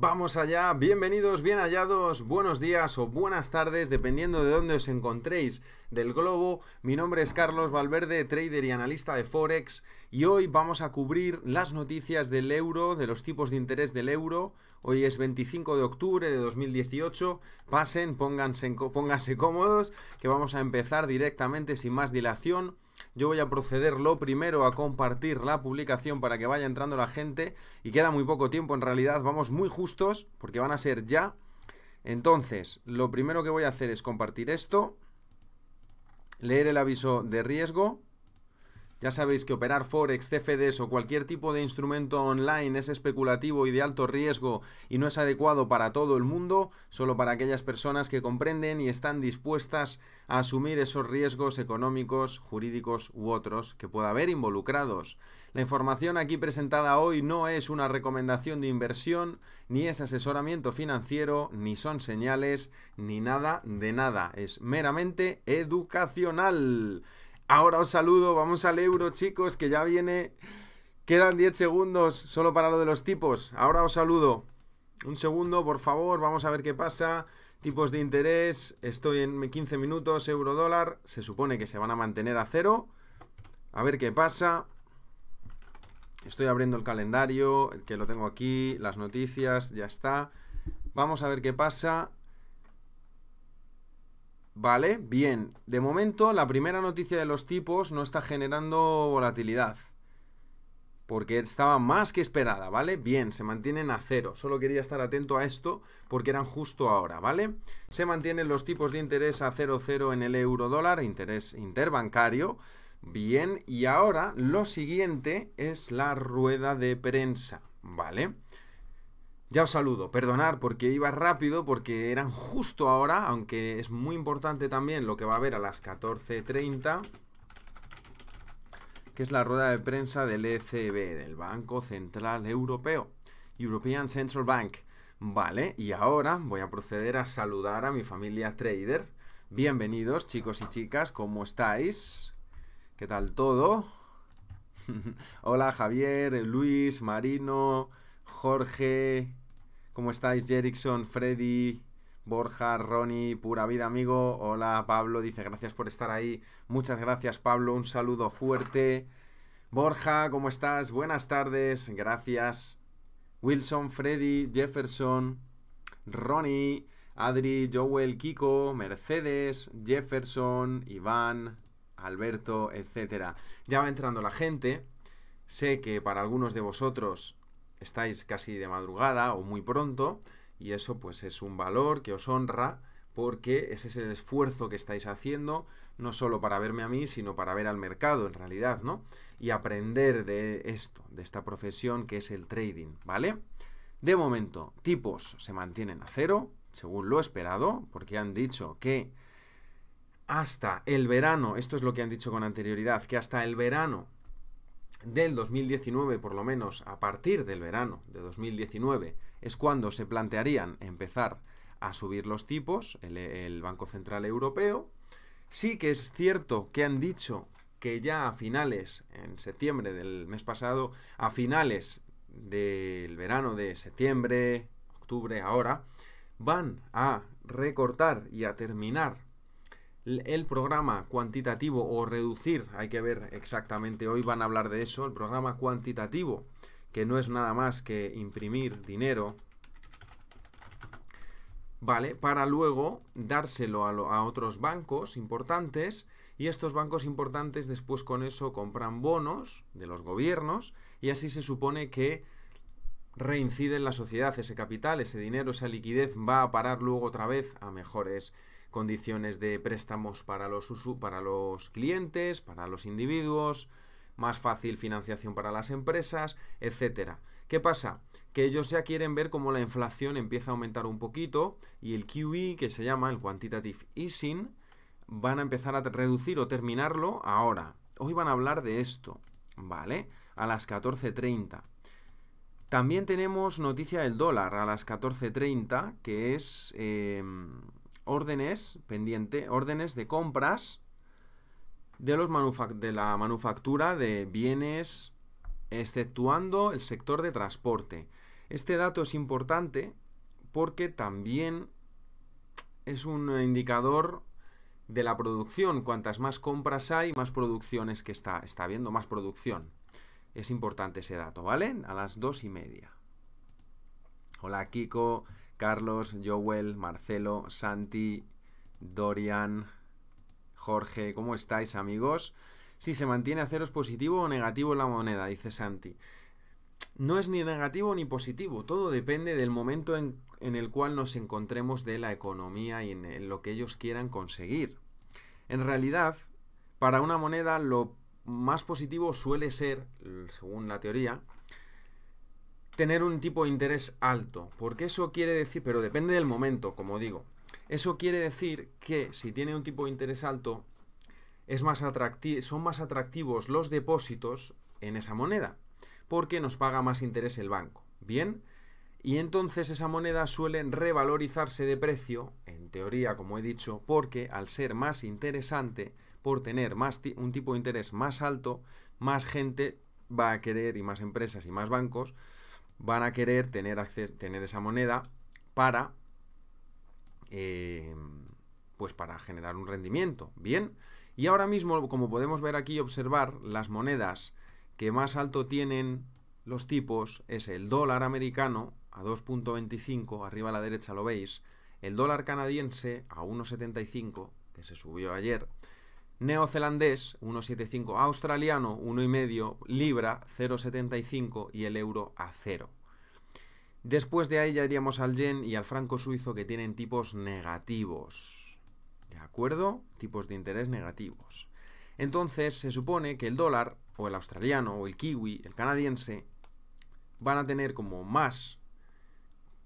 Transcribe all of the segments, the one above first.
Vamos allá, bienvenidos, bien hallados, buenos días o buenas tardes, dependiendo de dónde os encontréis del globo. Mi nombre es Carlos Valverde, trader y analista de Forex, y hoy vamos a cubrir las noticias del euro, de los tipos de interés del euro. Hoy es 25 de octubre de 2018. Pasen, pónganse, pónganse cómodos, que vamos a empezar directamente sin más dilación yo voy a proceder lo primero a compartir la publicación para que vaya entrando la gente y queda muy poco tiempo en realidad, vamos muy justos porque van a ser ya. Entonces, lo primero que voy a hacer es compartir esto, leer el aviso de riesgo ya sabéis que operar Forex, CFDs o cualquier tipo de instrumento online es especulativo y de alto riesgo y no es adecuado para todo el mundo, solo para aquellas personas que comprenden y están dispuestas a asumir esos riesgos económicos, jurídicos u otros que pueda haber involucrados. La información aquí presentada hoy no es una recomendación de inversión, ni es asesoramiento financiero, ni son señales, ni nada de nada. Es meramente educacional. Ahora os saludo, vamos al euro, chicos, que ya viene. Quedan 10 segundos solo para lo de los tipos. Ahora os saludo. Un segundo, por favor, vamos a ver qué pasa. Tipos de interés, estoy en 15 minutos, euro dólar. Se supone que se van a mantener a cero. A ver qué pasa. Estoy abriendo el calendario, que lo tengo aquí, las noticias, ya está. Vamos a ver qué pasa. Vale, bien. De momento, la primera noticia de los tipos no está generando volatilidad. Porque estaba más que esperada, ¿vale? Bien, se mantienen a cero. Solo quería estar atento a esto porque eran justo ahora, ¿vale? Se mantienen los tipos de interés a 0,0 en el euro dólar, interés interbancario. Bien, y ahora lo siguiente es la rueda de prensa, ¿vale? Ya os saludo, perdonad porque iba rápido, porque eran justo ahora, aunque es muy importante también lo que va a haber a las 14.30, que es la rueda de prensa del ECB, del Banco Central Europeo, European Central Bank. Vale, y ahora voy a proceder a saludar a mi familia trader. Bienvenidos, chicos y chicas, ¿cómo estáis? ¿Qué tal todo? Hola Javier, Luis, Marino, Jorge, ¿Cómo estáis, Jerickson, Freddy, Borja, Ronnie, pura vida, amigo? Hola, Pablo, dice gracias por estar ahí. Muchas gracias, Pablo, un saludo fuerte. Borja, ¿cómo estás? Buenas tardes, gracias. Wilson, Freddy, Jefferson, Ronnie, Adri, Joel, Kiko, Mercedes, Jefferson, Iván, Alberto, etc. Ya va entrando la gente. Sé que para algunos de vosotros estáis casi de madrugada o muy pronto y eso pues es un valor que os honra porque ese es el esfuerzo que estáis haciendo, no solo para verme a mí, sino para ver al mercado en realidad, ¿no? Y aprender de esto, de esta profesión que es el trading, ¿vale? De momento, tipos se mantienen a cero, según lo esperado, porque han dicho que hasta el verano, esto es lo que han dicho con anterioridad, que hasta el verano del 2019, por lo menos a partir del verano de 2019, es cuando se plantearían empezar a subir los tipos el, Banco Central Europeo. Sí que es cierto que han dicho que ya a finales, en septiembre del mes pasado, a finales del verano de septiembre, octubre, ahora, van a recortar y a terminar el programa cuantitativo o reducir, hay que ver exactamente, hoy van a hablar de eso, el programa cuantitativo, que no es nada más que imprimir dinero, ¿vale? Para luego dárselo a, otros bancos importantes y estos bancos importantes después con eso compran bonos de los gobiernos y así se supone que reincide en la sociedad ese capital, ese dinero, esa liquidez va a parar luego otra vez a mejores condiciones de préstamos para los, para los clientes, para los individuos, más fácil financiación para las empresas, etc. ¿Qué pasa? Que ellos ya quieren ver cómo la inflación empieza a aumentar un poquito y el QE, que se llama el Quantitative Easing, van a empezar a reducir o terminarlo ahora. Hoy van a hablar de esto, ¿vale? A las 14.30. También tenemos noticia del dólar a las 14.30, que es... Em, órdenes, pendiente, órdenes de compras de, los de la manufactura de bienes, exceptuando el sector de transporte. Este dato es importante porque también es un indicador de la producción. Cuantas más compras hay, más producciones que está, está habiendo, más producción. Es importante ese dato, ¿vale? A las dos y media. Hola Kiko, Carlos, Joel, Marcelo, Santi, Dorian, Jorge, ¿cómo estáis amigos? Si se mantiene a ceros positivo o negativo la moneda, dice Santi. No es ni negativo ni positivo, todo depende del momento en, el cual nos encontremos de la economía y en lo que ellos quieran conseguir. En realidad, para una moneda lo más positivo suele ser, según la teoría, tener un tipo de interés alto, porque eso quiere decir, pero depende del momento, como digo. Eso quiere decir que si tiene un tipo de interés alto, es más son más atractivos los depósitos en esa moneda, porque nos paga más interés el banco. Bien, y entonces esa moneda suele revalorizarse de precio, en teoría, como he dicho, porque al ser más interesante, por tener más un tipo de interés más alto, más gente va a querer y más empresas y más bancos van a querer tener, tener esa moneda para, eh, pues para generar un rendimiento. Bien, y ahora mismo, como podemos ver aquí, observar las monedas que más alto tienen los tipos es el dólar americano a 2.25, arriba a la derecha lo veis, el dólar canadiense a 1.75, que se subió ayer, neozelandés 1,75 australiano 1,5 libra 0,75 y el euro a 0. Después de ahí ya iríamos al yen y al franco suizo que tienen tipos negativos. ¿De acuerdo? Tipos de interés negativos. Entonces se supone que el dólar o el australiano o el kiwi, el canadiense, van a tener como más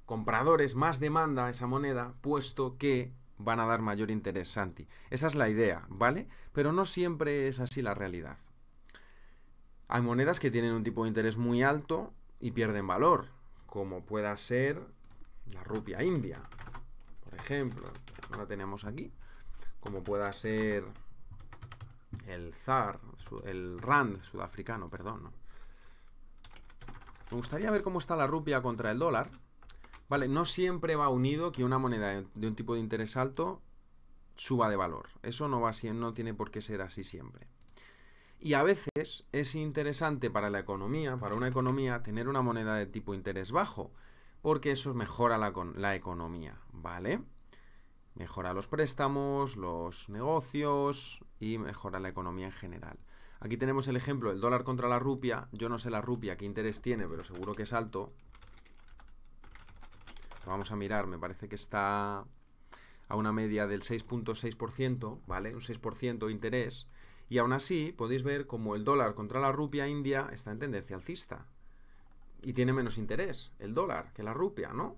compradores, más demanda a esa moneda, puesto que van a dar mayor interés, Santi. Esa es la idea, ¿vale? Pero no siempre es así la realidad. Hay monedas que tienen un tipo de interés muy alto y pierden valor, como pueda ser la rupia india, por ejemplo, no la tenemos aquí, como pueda ser el ZAR, el RAND sudafricano, perdón. Me gustaría ver cómo está la rupia contra el dólar, Vale, no siempre va unido que una moneda de un tipo de interés alto suba de valor. Eso no, va, no tiene por qué ser así siempre. Y a veces es interesante para la economía, para una economía, tener una moneda de tipo interés bajo, porque eso mejora la, la economía, ¿vale? Mejora los préstamos, los negocios y mejora la economía en general. Aquí tenemos el ejemplo del dólar contra la rupia. Yo no sé la rupia qué interés tiene, pero seguro que es alto, vamos a mirar, me parece que está a una media del 6.6%, ¿vale? Un 6% de interés. Y aún así podéis ver como el dólar contra la rupia india está en tendencia alcista. Y tiene menos interés el dólar que la rupia, ¿no?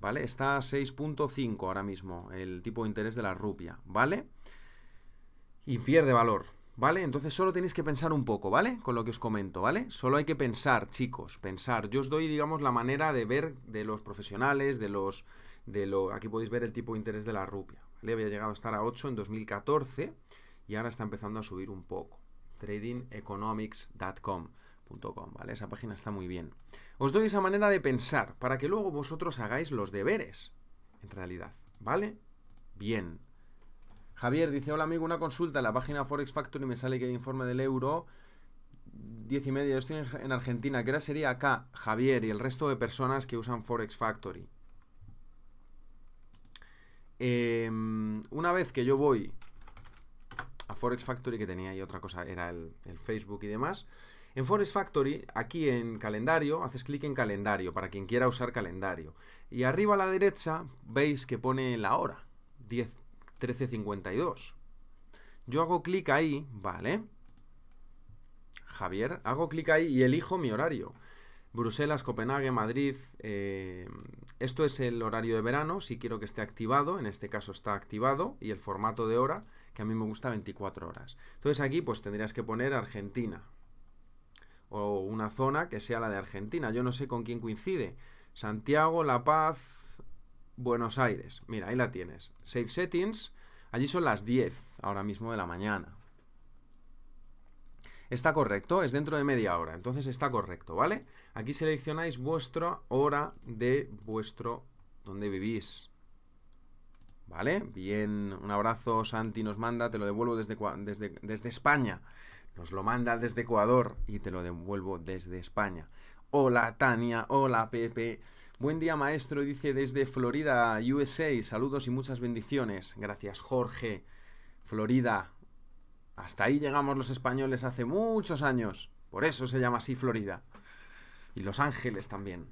¿Vale? Está a 6.5 ahora mismo el tipo de interés de la rupia, ¿vale? Y pierde valor. ¿vale? Entonces solo tenéis que pensar un poco, ¿vale? Con lo que os comento, ¿vale? Solo hay que pensar, chicos, pensar. Yo os doy, digamos, la manera de ver de los profesionales, de los... De lo, aquí podéis ver el tipo de interés de la rupia, Le Había llegado a estar a 8 en 2014 y ahora está empezando a subir un poco. tradingeconomics.com.com, ¿vale? Esa página está muy bien. Os doy esa manera de pensar para que luego vosotros hagáis los deberes, en realidad, ¿vale? Bien. Javier dice, hola amigo, una consulta en la página Forex Factory me sale que el informe del euro 10 y media, yo estoy en Argentina, ¿qué hora sería acá Javier y el resto de personas que usan Forex Factory? Em, una vez que yo voy a Forex Factory, que tenía y otra cosa, era el, el Facebook y demás, en Forex Factory, aquí en calendario, haces clic en calendario, para quien quiera usar calendario. Y arriba a la derecha veis que pone la hora, 10, 1352. Yo hago clic ahí, ¿vale? Javier, hago clic ahí y elijo mi horario. Bruselas, Copenhague, Madrid. Eh, esto es el horario de verano, si quiero que esté activado, en este caso está activado, y el formato de hora, que a mí me gusta 24 horas. Entonces aquí pues tendrías que poner Argentina, o una zona que sea la de Argentina. Yo no sé con quién coincide. Santiago, La Paz, Buenos Aires. Mira, ahí la tienes. Save Settings, Allí son las 10 ahora mismo de la mañana. Está correcto, es dentro de media hora, entonces está correcto, ¿vale? Aquí seleccionáis vuestra hora de vuestro donde vivís. ¿Vale? Bien, un abrazo, Santi nos manda, te lo devuelvo desde, desde, desde España. Nos lo manda desde Ecuador y te lo devuelvo desde España. Hola Tania, hola Pepe, Buen día, maestro, dice desde Florida, USA. Saludos y muchas bendiciones. Gracias, Jorge. Florida. Hasta ahí llegamos los españoles hace muchos años. Por eso se llama así Florida. Y Los Ángeles también.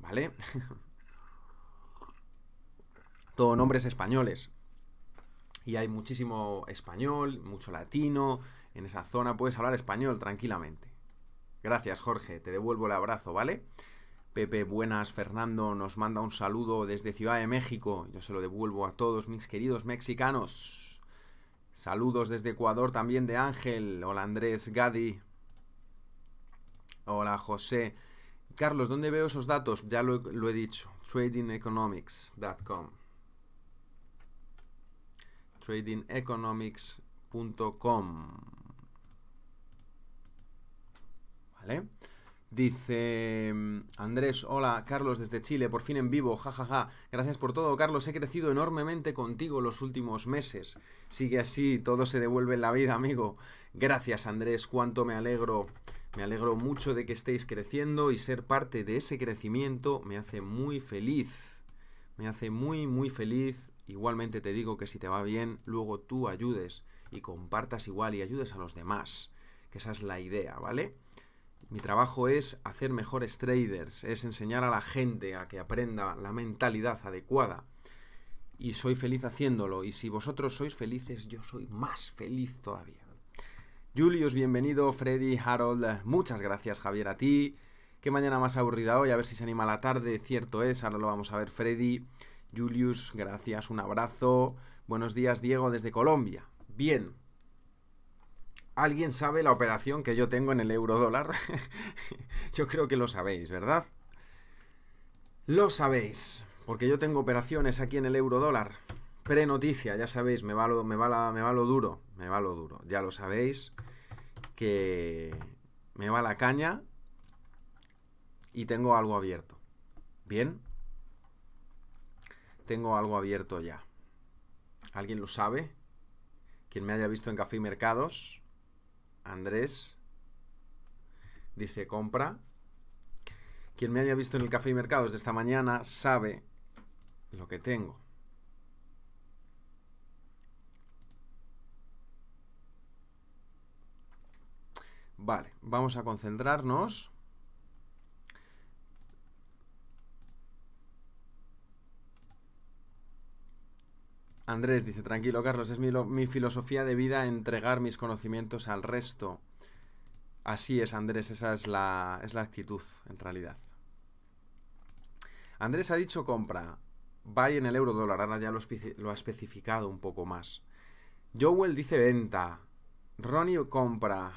¿Vale? Todo nombres españoles. Y hay muchísimo español, mucho latino. En esa zona puedes hablar español tranquilamente. Gracias, Jorge. Te devuelvo el abrazo, ¿vale? Pepe Buenas Fernando nos manda un saludo desde Ciudad de México. Yo se lo devuelvo a todos mis queridos mexicanos. Saludos desde Ecuador también de Ángel. Hola Andrés Gadi. Hola José. Carlos, ¿dónde veo esos datos? Ya lo, he dicho. TradingEconomics.com. TradingEconomics.com. ¿Vale? Dice mm, Andrés, hola Carlos desde Chile, por fin en vivo, jajaja. Gracias por todo, Carlos. He crecido enormemente contigo los últimos meses. Sigue así, todo se devuelve en la vida, amigo. Gracias, Andrés, cuánto me alegro. Me alegro mucho de que estéis creciendo y ser parte de ese crecimiento me hace muy feliz. Me hace muy, muy feliz. Igualmente te digo que si te va bien, luego tú ayudes y compartas igual y ayudes a los demás. Que esa es la idea, ¿vale? Mi trabajo es hacer mejores traders, es enseñar a la gente a que aprenda la mentalidad adecuada. Y soy feliz haciéndolo. Y si vosotros sois felices, yo soy más feliz todavía. Julius, bienvenido. Freddy, Harold, muchas gracias Javier a ti. Qué mañana más aburrida hoy, a ver si se anima la tarde, cierto es, ahora lo vamos a ver Freddy. Julius, gracias, un abrazo. Buenos días Diego desde Colombia. Bien, ¿Alguien sabe la operación que yo tengo en el euro dólar? yo creo que lo sabéis, ¿verdad? Lo sabéis, porque yo tengo operaciones aquí en el euro dólar. Pre-noticia, ya sabéis, me va, lo, me, va me va lo duro, me va lo duro, ya lo sabéis, que me va la caña y tengo algo abierto. ¿Bien? Tengo algo abierto ya. ¿Alguien lo sabe? Quien me haya visto en Café y Mercados, Andrés dice compra. Quien me haya visto en el café y mercados de esta mañana sabe lo que tengo. Vale, vamos a concentrarnos. Andrés dice, tranquilo Carlos, es mi, filosofía de vida entregar mis conocimientos al resto. Así es, Andrés, esa es la, es la actitud, en realidad. Andrés ha dicho compra, buy en el euro dólar, ahora ya lo, lo ha especificado un poco más. Joel dice venta, Ronnie compra,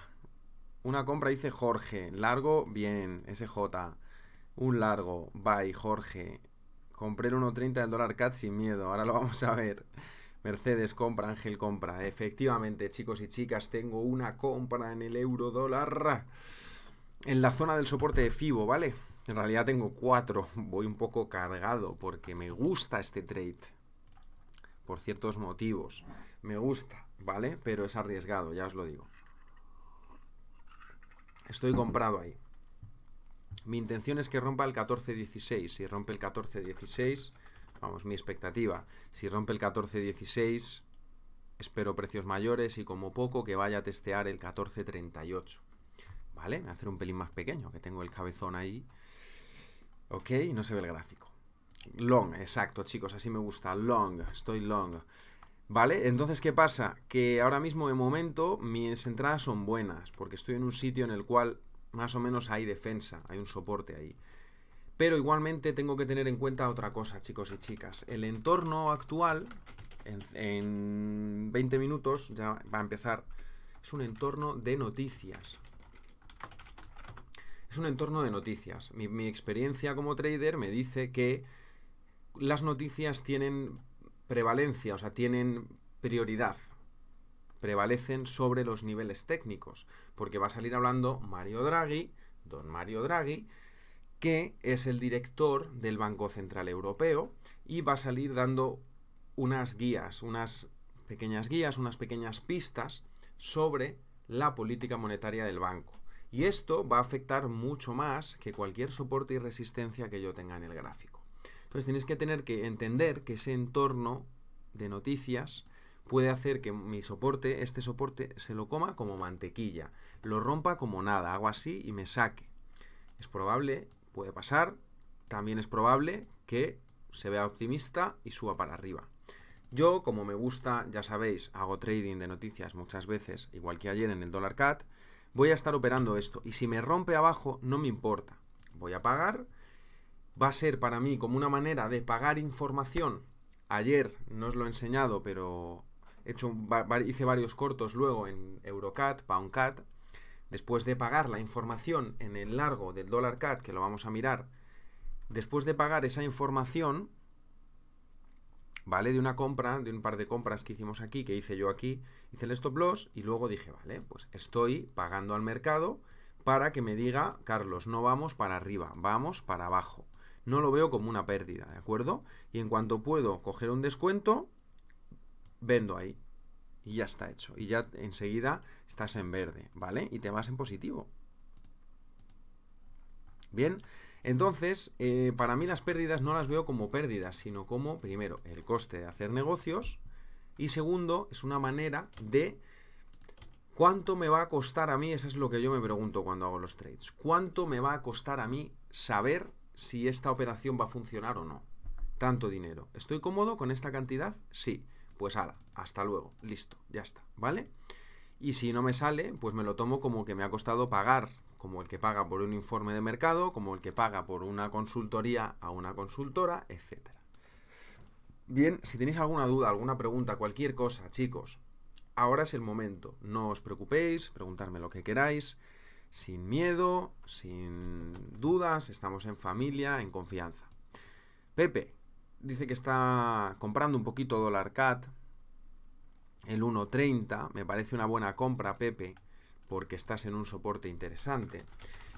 una compra dice Jorge, largo, bien, SJ, un largo, buy, Jorge, Compré el 1.30 del dólar CAT sin miedo, ahora lo vamos a ver. Mercedes compra, Ángel compra. Efectivamente, chicos y chicas, tengo una compra en el euro dólar en la zona del soporte de FIBO, ¿vale? En realidad tengo cuatro. Voy un poco cargado porque me gusta este trade. Por ciertos motivos. Me gusta, ¿vale? Pero es arriesgado, ya os lo digo. Estoy comprado ahí. Mi intención es que rompa el 14-16. Si rompe el 14-16, vamos, mi expectativa. Si rompe el 14-16, espero precios mayores y como poco que vaya a testear el 14-38. ¿Vale? voy a hacer un pelín más pequeño, que tengo el cabezón ahí. Ok, no se ve el gráfico. Long, exacto, chicos, así me gusta. Long, estoy long. ¿Vale? Entonces, ¿qué pasa? Que ahora mismo, de momento, mis entradas son buenas, porque estoy en un sitio en el cual más o menos hay defensa, hay un soporte ahí. Pero igualmente tengo que tener en cuenta otra cosa, chicos y chicas. El entorno actual, en, 20 minutos, ya va a empezar, es un entorno de noticias. Es un entorno de noticias. Mi, mi experiencia como trader me dice que las noticias tienen prevalencia, o sea, tienen prioridad prevalecen sobre los niveles técnicos, porque va a salir hablando Mario Draghi, don Mario Draghi, que es el director del Banco Central Europeo y va a salir dando unas guías, unas pequeñas guías, unas pequeñas pistas sobre la política monetaria del banco. Y esto va a afectar mucho más que cualquier soporte y resistencia que yo tenga en el gráfico. Entonces tienes que tener que entender que ese entorno de noticias puede hacer que mi soporte, este soporte, se lo coma como mantequilla, lo rompa como nada, hago así y me saque. Es probable, puede pasar, también es probable que se vea optimista y suba para arriba. Yo, como me gusta, ya sabéis, hago trading de noticias muchas veces, igual que ayer en el dólar cat, voy a estar operando esto y si me rompe abajo no me importa. Voy a pagar, va a ser para mí como una manera de pagar información. Ayer no os lo he enseñado, pero hice varios cortos luego en Eurocat, Poundcat. Después de pagar la información en el largo del dólar cat, que lo vamos a mirar, después de pagar esa información, ¿vale? De una compra, de un par de compras que hicimos aquí, que hice yo aquí, hice el stop loss y luego dije, vale, pues estoy pagando al mercado para que me diga, Carlos, no vamos para arriba, vamos para abajo. No lo veo como una pérdida, ¿de acuerdo? Y en cuanto puedo coger un descuento, vendo ahí. Y ya está hecho. Y ya enseguida estás en verde, ¿vale? Y te vas en positivo. Bien, entonces, eh, para mí las pérdidas no las veo como pérdidas, sino como, primero, el coste de hacer negocios. Y segundo, es una manera de ¿Cuánto me va a costar a mí? Eso es lo que yo me pregunto cuando hago los trades. ¿Cuánto me va a costar a mí saber si esta operación va a funcionar o no? Tanto dinero. ¿Estoy cómodo con esta cantidad? Sí pues hasta luego, listo, ya está, ¿vale? Y si no me sale, pues me lo tomo como que me ha costado pagar, como el que paga por un informe de mercado, como el que paga por una consultoría a una consultora, etc. Bien, si tenéis alguna duda, alguna pregunta, cualquier cosa, chicos, ahora es el momento. No os preocupéis, preguntarme lo que queráis, sin miedo, sin dudas, estamos en familia, en confianza. Pepe, dice que está comprando un poquito dólar cat. El 1.30 me parece una buena compra, Pepe, porque estás en un soporte interesante.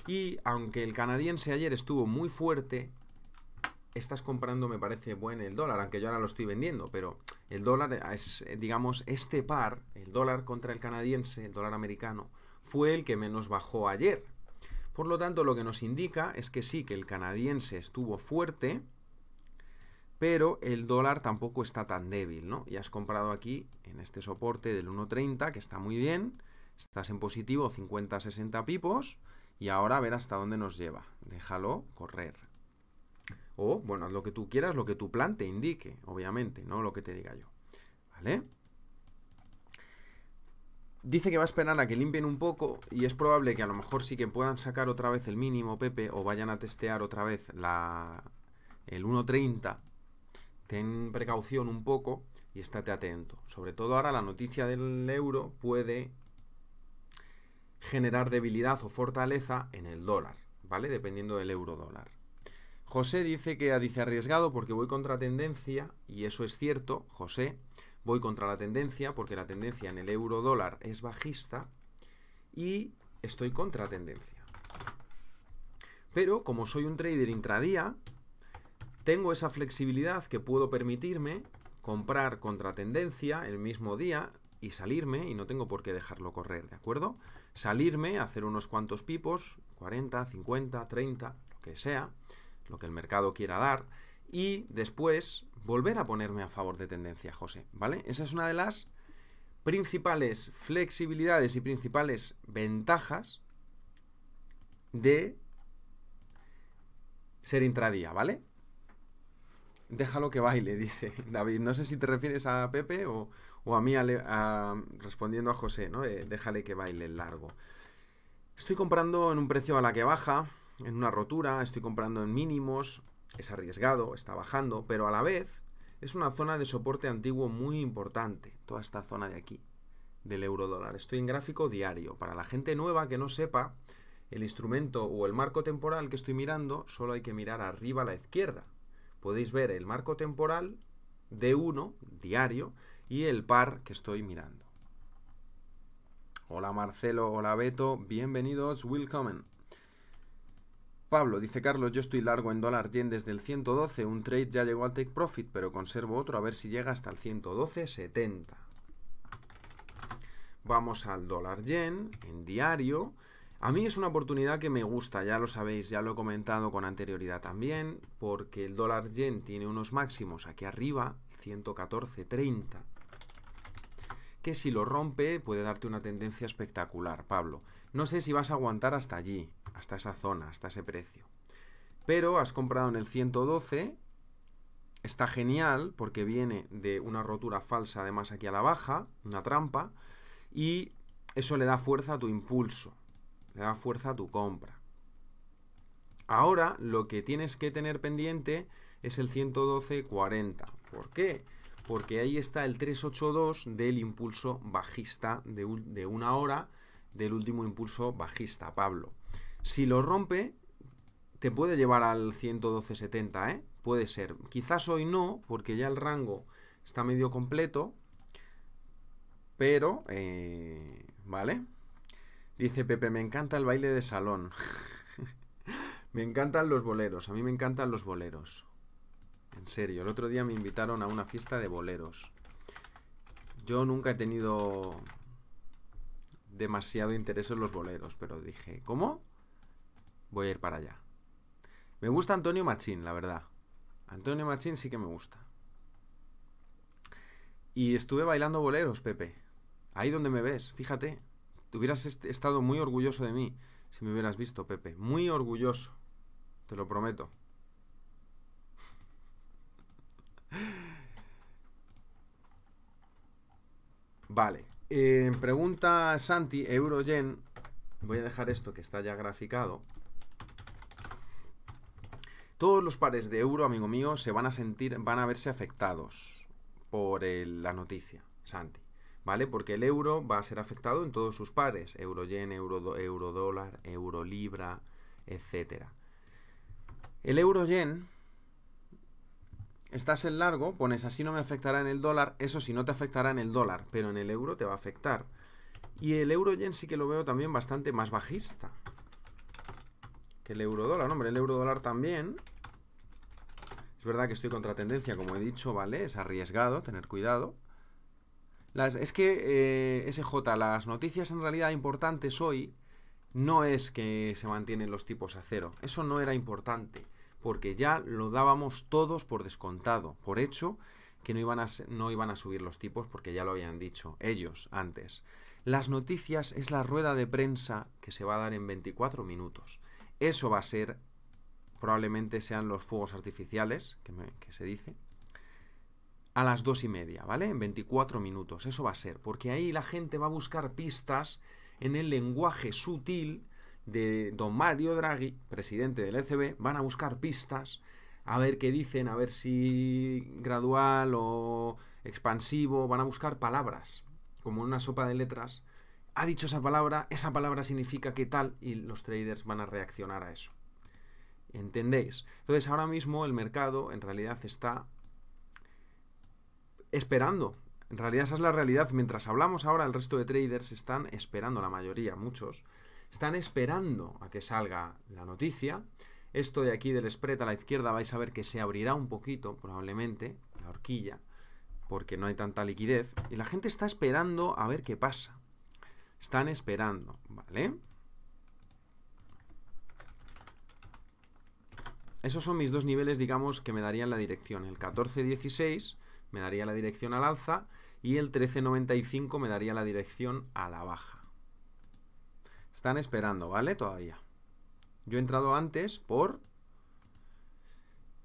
Y aunque el canadiense ayer estuvo muy fuerte, estás comprando, me parece, bueno el dólar, aunque yo ahora lo estoy vendiendo, pero el dólar es, digamos, este par, el dólar contra el canadiense, el dólar americano, fue el que menos bajó ayer. Por lo tanto, lo que nos indica es que sí, que el canadiense estuvo fuerte, pero el dólar tampoco está tan débil, ¿no? Y has comprado aquí en este soporte del 1.30, que está muy bien, estás en positivo 50-60 pipos, y ahora a ver hasta dónde nos lleva. Déjalo correr. O, bueno, lo que tú quieras, lo que tu plan te indique, obviamente, no lo que te diga yo. ¿Vale? Dice que va a esperar a que limpien un poco y es probable que a lo mejor sí que puedan sacar otra vez el mínimo, Pepe, o vayan a testear otra vez la, el 1.30 ten precaución un poco y estate atento. Sobre todo ahora la noticia del euro puede generar debilidad o fortaleza en el dólar, ¿vale? Dependiendo del euro dólar. José dice que dice arriesgado porque voy contra tendencia y eso es cierto, José, voy contra la tendencia porque la tendencia en el euro dólar es bajista y estoy contra tendencia. Pero como soy un trader intradía, tengo esa flexibilidad que puedo permitirme comprar contra tendencia el mismo día y salirme, y no tengo por qué dejarlo correr, ¿de acuerdo? Salirme, hacer unos cuantos pipos, 40, 50, 30, lo que sea, lo que el mercado quiera dar, y después volver a ponerme a favor de tendencia, José, ¿vale? Esa es una de las principales flexibilidades y principales ventajas de ser intradía, ¿vale? Déjalo que baile, dice David. No sé si te refieres a Pepe o, a mí respondiendo a José, ¿no? Eh, déjale que baile largo. Estoy comprando en un precio a la que baja, en una rotura, estoy comprando en mínimos, es arriesgado, está bajando, pero a la vez es una zona de soporte antiguo muy importante, toda esta zona de aquí, del euro dólar. Estoy en gráfico diario. Para la gente nueva que no sepa, el instrumento o el marco temporal que estoy mirando, solo hay que mirar arriba a la izquierda, podéis ver el marco temporal de 1, diario, y el par que estoy mirando. Hola Marcelo, hola Beto, bienvenidos, welcome. Pablo dice Carlos, yo estoy largo en dólar yen desde el 112, un trade ya llegó al take profit, pero conservo otro a ver si llega hasta el 112.70. Vamos al dólar yen en diario a mí es una oportunidad que me gusta, ya lo sabéis, ya lo he comentado con anterioridad también, porque el dólar yen tiene unos máximos aquí arriba, 114.30, que si lo rompe puede darte una tendencia espectacular, Pablo. No sé si vas a aguantar hasta allí, hasta esa zona, hasta ese precio. Pero has comprado en el 112, está genial porque viene de una rotura falsa además aquí a la baja, una trampa, y eso le da fuerza a tu impulso le da fuerza a tu compra. Ahora lo que tienes que tener pendiente es el 112.40. ¿Por qué? Porque ahí está el 382 del impulso bajista de, de una hora del último impulso bajista, Pablo. Si lo rompe, te puede llevar al 112.70, ¿eh? Puede ser. Quizás hoy no, porque ya el rango está medio completo. Pero, eh, ¿vale? Dice Pepe, me encanta el baile de salón. me encantan los boleros, a mí me encantan los boleros. En serio, el otro día me invitaron a una fiesta de boleros. Yo nunca he tenido demasiado interés en los boleros, pero dije, ¿cómo? Voy a ir para allá. Me gusta Antonio Machín, la verdad. Antonio Machín sí que me gusta. Y estuve bailando boleros, Pepe. Ahí donde me ves, fíjate. Te hubieras estado muy orgulloso de mí si me hubieras visto, Pepe. Muy orgulloso. Te lo prometo. Vale. Eh, pregunta Santi, Eurogen. Voy a dejar esto que está ya graficado. Todos los pares de euro, amigo mío, se van a sentir, van a verse afectados por la noticia, Santi. ¿vale? Porque el euro va a ser afectado en todos sus pares, euro yen, euro, dólar, euro libra, etc. El euro yen, estás en largo, pones así no me afectará en el dólar, eso sí, no te afectará en el dólar, pero en el euro te va a afectar. Y el euro yen sí que lo veo también bastante más bajista que el euro dólar, hombre, el euro dólar también. Es verdad que estoy contra tendencia, como he dicho, ¿vale? Es arriesgado, tener cuidado es que, eh, SJ, las noticias en realidad importantes hoy no es que se mantienen los tipos a cero. Eso no era importante, porque ya lo dábamos todos por descontado, por hecho que no iban a, no iban a subir los tipos porque ya lo habían dicho ellos antes. Las noticias es la rueda de prensa que se va a dar en 24 minutos. Eso va a ser, probablemente sean los fuegos artificiales, que, que se dice, a las dos y media, ¿vale? En 24 minutos, eso va a ser, porque ahí la gente va a buscar pistas en el lenguaje sutil de don Mario Draghi, presidente del ECB, van a buscar pistas a ver qué dicen, a ver si gradual o expansivo, van a buscar palabras, como una sopa de letras. Ha dicho esa palabra, esa palabra significa qué tal y los traders van a reaccionar a eso. ¿Entendéis? Entonces ahora mismo el mercado en realidad está esperando. En realidad esa es la realidad. Mientras hablamos ahora, el resto de traders están esperando, la mayoría, muchos, están esperando a que salga la noticia. Esto de aquí del spread a la izquierda vais a ver que se abrirá un poquito, probablemente, la horquilla, porque no hay tanta liquidez. Y la gente está esperando a ver qué pasa. Están esperando, ¿vale? Esos son mis dos niveles, digamos, que me darían la dirección. El 14-16 me daría la dirección al alza y el 1395 me daría la dirección a la baja. Están esperando, ¿vale? Todavía. Yo he entrado antes por...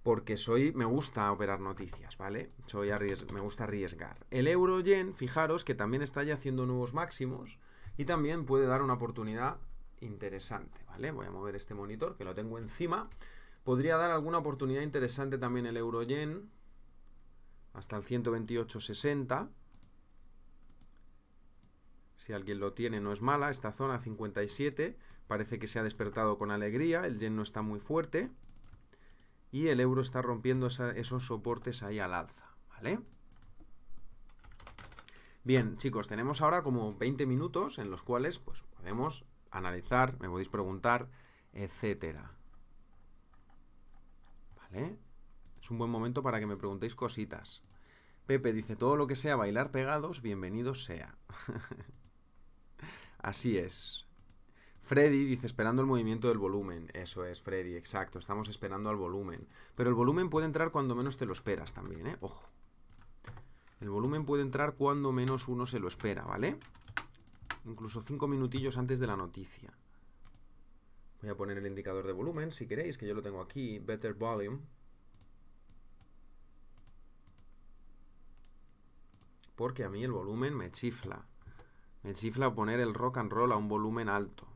Porque soy, me gusta operar noticias, ¿vale? Soy me gusta arriesgar. El euro yen, fijaros que también está ya haciendo nuevos máximos y también puede dar una oportunidad interesante, ¿vale? Voy a mover este monitor que lo tengo encima. Podría dar alguna oportunidad interesante también el euro yen hasta el 128.60. Si alguien lo tiene no es mala, esta zona 57 parece que se ha despertado con alegría, el yen no está muy fuerte y el euro está rompiendo esos soportes ahí al alza, ¿vale? Bien, chicos, tenemos ahora como 20 minutos en los cuales pues podemos analizar, me podéis preguntar, etcétera. ¿Vale? Es un buen momento para que me preguntéis cositas. Pepe dice, todo lo que sea bailar pegados, bienvenido sea. Así es. Freddy dice, esperando el movimiento del volumen. Eso es, Freddy, exacto, estamos esperando al volumen. Pero el volumen puede entrar cuando menos te lo esperas también, ¿eh? Ojo. El volumen puede entrar cuando menos uno se lo espera, ¿vale? Incluso cinco minutillos antes de la noticia. Voy a poner el indicador de volumen, si queréis, que yo lo tengo aquí, Better Volume. porque a mí el volumen me chifla. Me chifla poner el rock and roll a un volumen alto.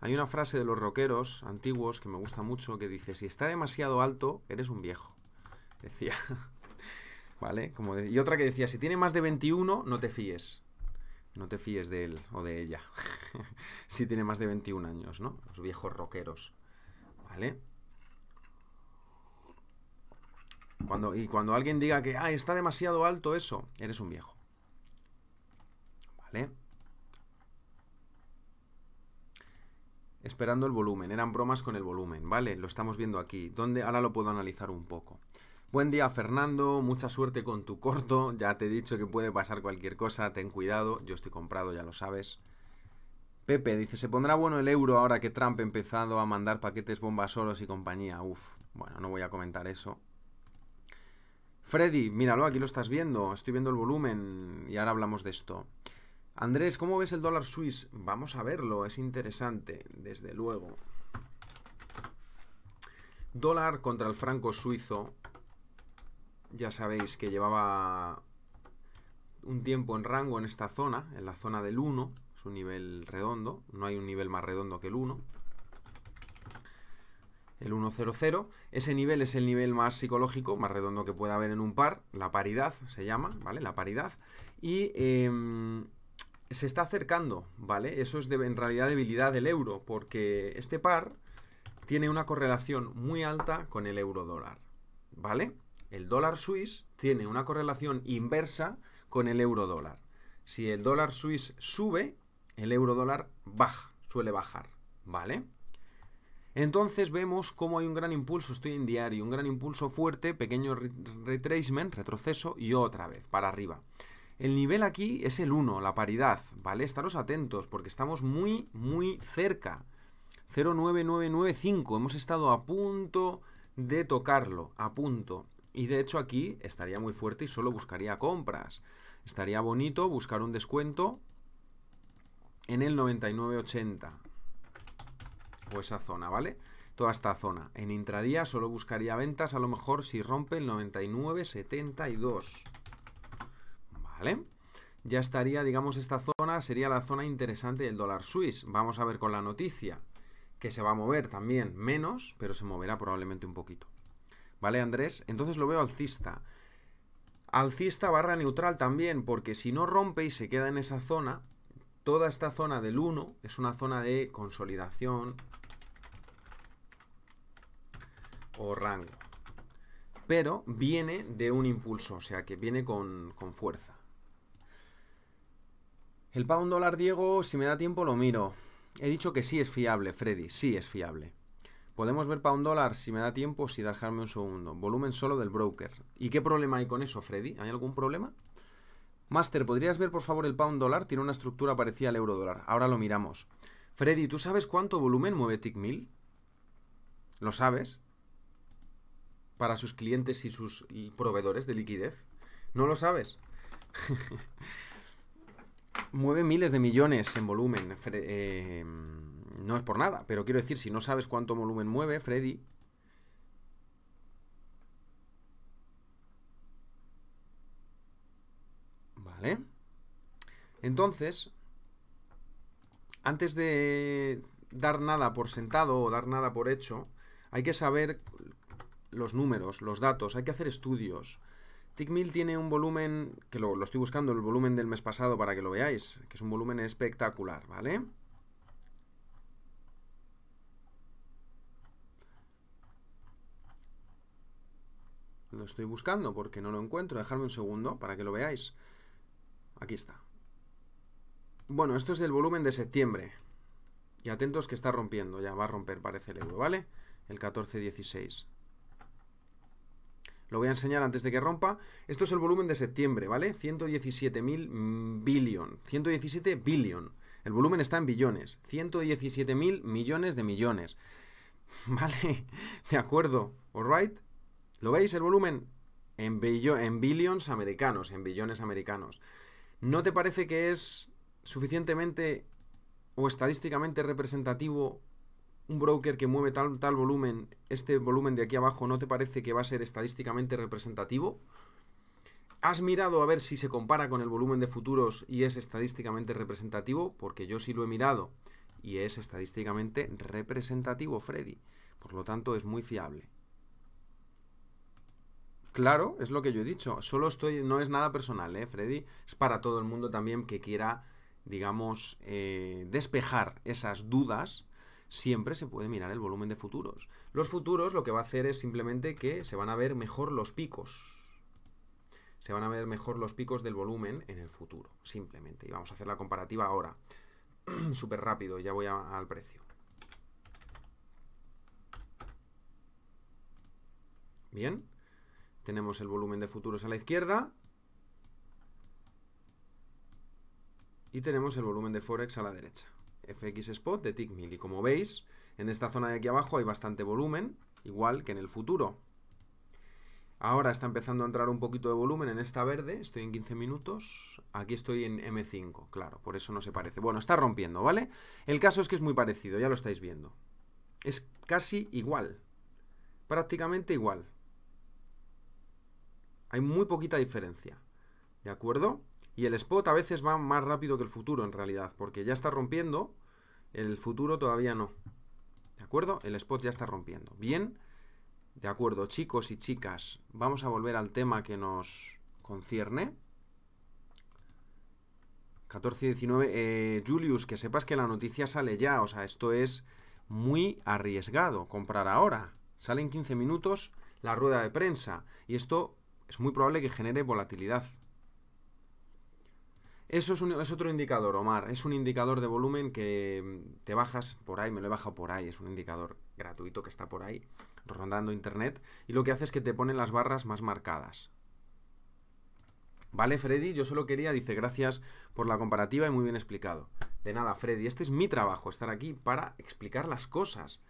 Hay una frase de los rockeros antiguos que me gusta mucho que dice, si está demasiado alto, eres un viejo. Decía. ¿Vale? Como Y otra que decía, si tiene más de 21, no te fíes. No te fíes de él o de ella. si tiene más de 21 años, ¿no? Los viejos rockeros. ¿Vale? Cuando, y cuando alguien diga que, está demasiado alto eso, eres un viejo. ¿Vale? Esperando el volumen, eran bromas con el volumen, ¿vale? Lo estamos viendo aquí, ahora lo puedo analizar un poco. Buen día Fernando, mucha suerte con tu corto, ya te he dicho que puede pasar cualquier cosa, ten cuidado, yo estoy comprado, ya lo sabes. Pepe dice, ¿se pondrá bueno el euro ahora que Trump ha empezado a mandar paquetes bombas oros y compañía? Uf, bueno, no voy a comentar eso. Freddy, míralo, aquí lo estás viendo. Estoy viendo el volumen y ahora hablamos de esto. Andrés, ¿cómo ves el dólar suizo? Vamos a verlo, es interesante, desde luego. Dólar contra el franco suizo. Ya sabéis que llevaba un tiempo en rango en esta zona, en la zona del 1, es un nivel redondo, no hay un nivel más redondo que el 1 el 100. Ese nivel es el nivel más psicológico, más redondo que pueda haber en un par, la paridad se llama, ¿vale? La paridad. Y em, se está acercando, ¿vale? Eso es en realidad debilidad del euro, porque este par tiene una correlación muy alta con el euro dólar, ¿vale? El dólar suiz tiene una correlación inversa con el euro dólar. Si el dólar suiz sube, el euro dólar baja, suele bajar, ¿vale? Entonces vemos cómo hay un gran impulso, estoy en diario, un gran impulso fuerte, pequeño retracement, retroceso y otra vez, para arriba. El nivel aquí es el 1, la paridad, ¿vale? Estaros atentos porque estamos muy, muy cerca. 09995, hemos estado a punto de tocarlo, a punto. Y de hecho aquí estaría muy fuerte y solo buscaría compras. Estaría bonito buscar un descuento en el 9980 esa zona, ¿vale? Toda esta zona. En intradía solo buscaría ventas, a lo mejor si rompe el 99.72. ¿Vale? Ya estaría, digamos, esta zona sería la zona interesante del dólar suizo. Vamos a ver con la noticia, que se va a mover también menos, pero se moverá probablemente un poquito. ¿Vale, Andrés? Entonces lo veo alcista. Alcista barra neutral también, porque si no rompe y se queda en esa zona, toda esta zona del 1 es una zona de consolidación, o rango. Pero viene de un impulso, o sea que viene con, fuerza. El pound dólar, Diego, si me da tiempo lo miro. He dicho que sí es fiable, Freddy, sí es fiable. Podemos ver pound dólar si me da tiempo, si dejarme un segundo. Volumen solo del broker. ¿Y qué problema hay con eso, Freddy? ¿Hay algún problema? Master, ¿podrías ver por favor el pound dólar? Tiene una estructura parecida al euro dólar. Ahora lo miramos. Freddy, ¿tú sabes cuánto volumen mueve TIC 1000? ¿Lo sabes? para sus clientes y sus proveedores de liquidez? No lo sabes. Mueve miles de millones en volumen. Eh, no es por nada, pero quiero decir, si no sabes cuánto volumen mueve, Freddy, ¿Vale? Entonces, antes de dar nada por sentado o dar nada por hecho, hay que saber los números, los datos, hay que hacer estudios. TickMill tiene un volumen, que lo, lo, estoy buscando, el volumen del mes pasado para que lo veáis, que es un volumen espectacular, ¿vale? Lo estoy buscando porque no lo encuentro, dejadme un segundo para que lo veáis. Aquí está. Bueno, esto es del volumen de septiembre. Y atentos que está rompiendo, ya va a romper parece el euro, ¿vale? El 14-16. Lo voy a enseñar antes de que rompa. Esto es el volumen de septiembre, ¿vale? 117.000 mm, billion. 117 billion. El volumen está en billones. 117.000 millones de millones. ¿Vale? De acuerdo. ¿Alright? ¿Lo veis el volumen? En, en billions americanos, en billones americanos. ¿No te parece que es suficientemente o estadísticamente representativo un broker que mueve tal, tal volumen, este volumen de aquí abajo no te parece que va a ser estadísticamente representativo? ¿Has mirado a ver si se compara con el volumen de futuros y es estadísticamente representativo? Porque yo sí lo he mirado y es estadísticamente representativo, Freddy. Por lo tanto, es muy fiable. Claro, es lo que yo he dicho. Solo estoy, no es nada personal, ¿eh, Freddy? Es para todo el mundo también que quiera, digamos, eh, despejar esas dudas siempre se puede mirar el volumen de futuros. Los futuros lo que va a hacer es simplemente que se van a ver mejor los picos. Se van a ver mejor los picos del volumen en el futuro, simplemente. Y vamos a hacer la comparativa ahora. Súper rápido, ya voy al precio. Bien. Tenemos el volumen de futuros a la izquierda. Y tenemos el volumen de Forex a la derecha. FX Spot de TickMill. Y como veis, en esta zona de aquí abajo hay bastante volumen, igual que en el futuro. Ahora está empezando a entrar un poquito de volumen en esta verde, estoy en 15 minutos, aquí estoy en M5, claro, por eso no se parece. Bueno, está rompiendo, ¿vale? El caso es que es muy parecido, ya lo estáis viendo. Es casi igual, prácticamente igual. Hay muy poquita diferencia, ¿de acuerdo? Y el spot a veces va más rápido que el futuro en realidad, porque ya está rompiendo, el futuro todavía no. ¿De acuerdo? El spot ya está rompiendo. Bien, de acuerdo, chicos y chicas, vamos a volver al tema que nos concierne. 14 y 19. Eh, Julius, que sepas que la noticia sale ya, o sea, esto es muy arriesgado comprar ahora. Sale en 15 minutos la rueda de prensa y esto es muy probable que genere volatilidad. Eso es, otro indicador, Omar. Es un indicador de volumen que mm, te bajas por ahí, me lo he bajado por ahí. Es un indicador gratuito que está por ahí, rondando internet. Y lo que hace es que te pone las barras más marcadas. Vale, Freddy, yo solo quería, dice, gracias por la comparativa y muy bien explicado. De nada, Freddy, este es mi trabajo, estar aquí para explicar las cosas.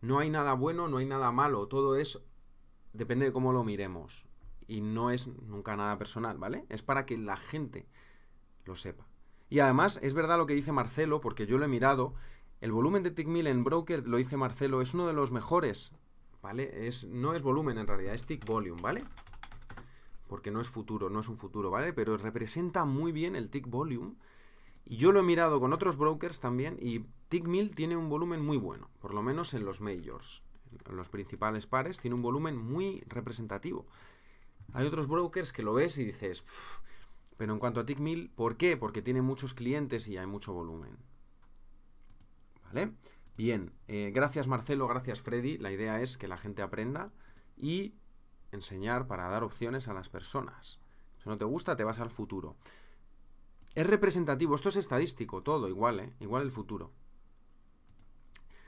No hay nada bueno, no hay nada malo, todo es... depende de cómo lo miremos. Y no es nunca nada personal, ¿vale? Es para que la gente lo sepa. Y además, es verdad lo que dice Marcelo, porque yo lo he mirado, el volumen de TickMill en Broker, lo dice Marcelo, es uno de los mejores, ¿vale? Es, no es volumen en realidad, es Tick Volume, ¿vale? Porque no es futuro, no es un futuro, ¿vale? Pero representa muy bien el Tick Volume. Y yo lo he mirado con otros brokers también y TickMill tiene un volumen muy bueno, por lo menos en los majors, en los principales pares, tiene un volumen muy representativo. Hay otros brokers que lo ves y dices, pero en cuanto a TickMill, ¿por qué? Porque tiene muchos clientes y hay mucho volumen. ¿Vale? Bien, eh, gracias Marcelo, gracias Freddy. La idea es que la gente aprenda y enseñar para dar opciones a las personas. Si no te gusta, te vas al futuro. Es representativo, esto es estadístico, todo igual, ¿eh? Igual el futuro.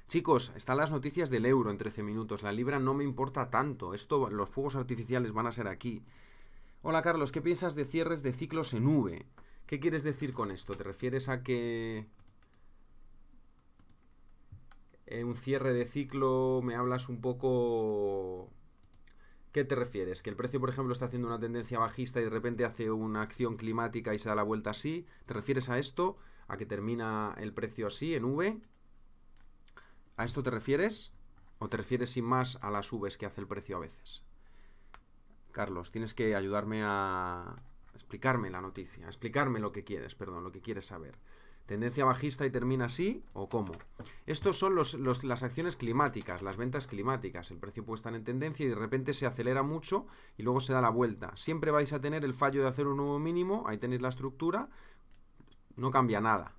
Chicos, están las noticias del euro en 13 minutos. La libra no me importa tanto. Esto, los fuegos artificiales van a ser aquí. Hola Carlos, ¿qué piensas de cierres de ciclos en V? ¿Qué quieres decir con esto? ¿Te refieres a que eh, un cierre de ciclo me hablas un poco... ¿Qué te refieres? ¿Que el precio, por ejemplo, está haciendo una tendencia bajista y de repente hace una acción climática y se da la vuelta así? ¿Te refieres a esto? ¿A que termina el precio así, en V? ¿A esto te refieres? ¿O te refieres sin más a las Vs que hace el precio a veces? Carlos, tienes que ayudarme a explicarme la noticia, explicarme lo que quieres, perdón, lo que quieres saber. ¿Tendencia bajista y termina así o cómo? Estos son las acciones climáticas, las ventas climáticas. El precio puede estar en tendencia y de repente se acelera mucho y luego se da la vuelta. Siempre vais a tener el fallo de hacer un nuevo mínimo, ahí tenéis la estructura, no cambia nada.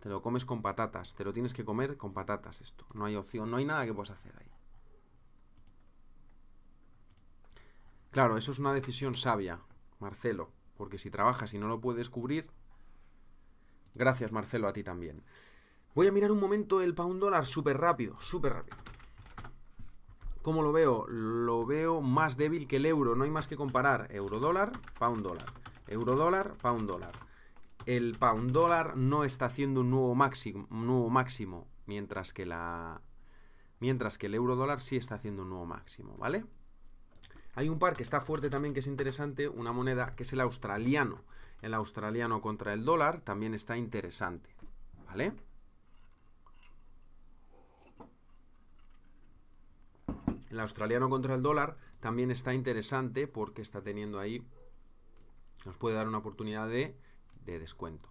Te lo comes con patatas, te lo tienes que comer con patatas esto. No hay opción, no hay nada que puedas hacer ahí. Claro, eso es una decisión sabia, Marcelo, porque si trabajas y no lo puedes cubrir, gracias Marcelo a ti también. Voy a mirar un momento el pound dólar súper rápido, súper rápido. ¿Cómo lo veo? Lo veo más débil que el euro, no hay más que comparar. Euro dólar, pound dólar. Euro dólar, pound dólar. El pound dólar no está haciendo un nuevo máximo, nuevo máximo mientras que la mientras que el euro dólar sí está haciendo un nuevo máximo, ¿vale? Hay un par que está fuerte también, que es interesante, una moneda, que es el australiano. El australiano contra el dólar también está interesante, ¿vale? El australiano contra el dólar también está interesante porque está teniendo ahí, nos puede dar una oportunidad de, descuento.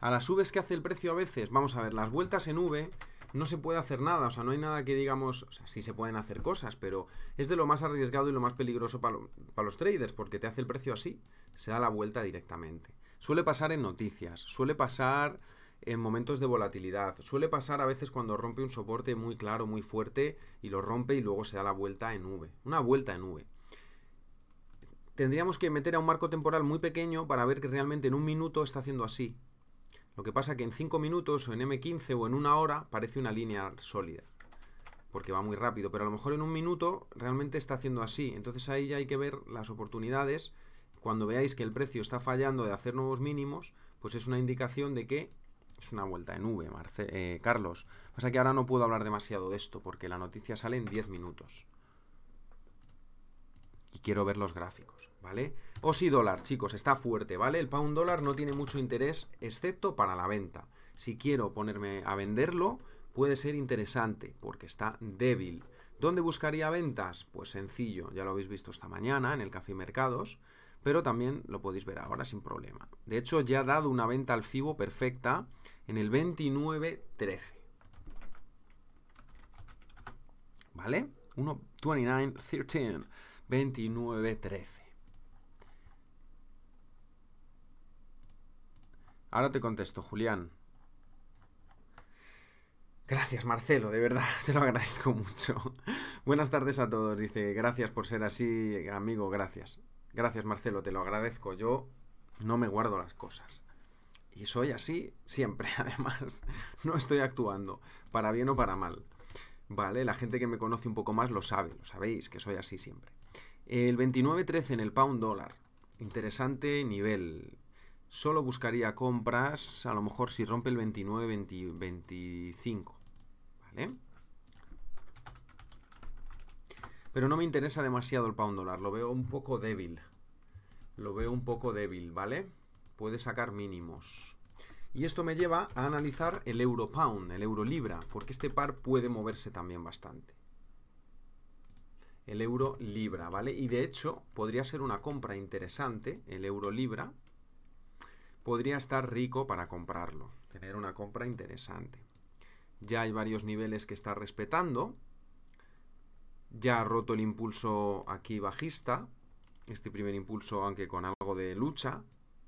A las subes que hace el precio a veces, vamos a ver, las vueltas en V no se puede hacer nada, o sea, no hay nada que digamos, o sí se pueden hacer cosas, pero es de lo más arriesgado y lo más peligroso para, para los traders, porque te hace el precio así, se da la vuelta directamente. Suele pasar en noticias, suele pasar en momentos de volatilidad, suele pasar a veces cuando rompe un soporte muy claro, muy fuerte, y lo rompe y luego se da la vuelta en V, una vuelta en V. Tendríamos que meter a un marco temporal muy pequeño para ver que realmente en un minuto está haciendo así, lo que pasa es que en 5 minutos o en M15 o en una hora parece una línea sólida, porque va muy rápido, pero a lo mejor en un minuto realmente está haciendo así. Entonces ahí ya hay que ver las oportunidades. Cuando veáis que el precio está fallando de hacer nuevos mínimos, pues es una indicación de que es una vuelta en V, eh, Carlos. Pasa que ahora no puedo hablar demasiado de esto porque la noticia sale en 10 minutos quiero ver los gráficos, ¿vale? O oh, si dólar, chicos, está fuerte, ¿vale? El pound dólar no tiene mucho interés, excepto para la venta. Si quiero ponerme a venderlo, puede ser interesante, porque está débil. ¿Dónde buscaría ventas? Pues sencillo, ya lo habéis visto esta mañana en el Café Mercados, pero también lo podéis ver ahora sin problema. De hecho, ya ha dado una venta al FIBO perfecta en el 29 13 ¿Vale? 1.29.13. 29.13. Ahora te contesto, Julián. Gracias, Marcelo, de verdad, te lo agradezco mucho. Buenas tardes a todos, dice, gracias por ser así, amigo, gracias. Gracias, Marcelo, te lo agradezco. Yo no me guardo las cosas. Y soy así siempre, además. No estoy actuando, para bien o para mal. Vale, la gente que me conoce un poco más lo sabe, lo sabéis, que soy así siempre. El 29.13 en el pound dólar. Interesante nivel. Solo buscaría compras a lo mejor si rompe el 29.25, ¿Vale? Pero no me interesa demasiado el pound dólar. Lo veo un poco débil. Lo veo un poco débil, ¿vale? Puede sacar mínimos. Y esto me lleva a analizar el euro pound, el euro libra, porque este par puede moverse también bastante el euro libra, ¿vale? Y de hecho podría ser una compra interesante, el euro libra, podría estar rico para comprarlo, tener una compra interesante. Ya hay varios niveles que está respetando, ya ha roto el impulso aquí bajista, este primer impulso aunque con algo de lucha,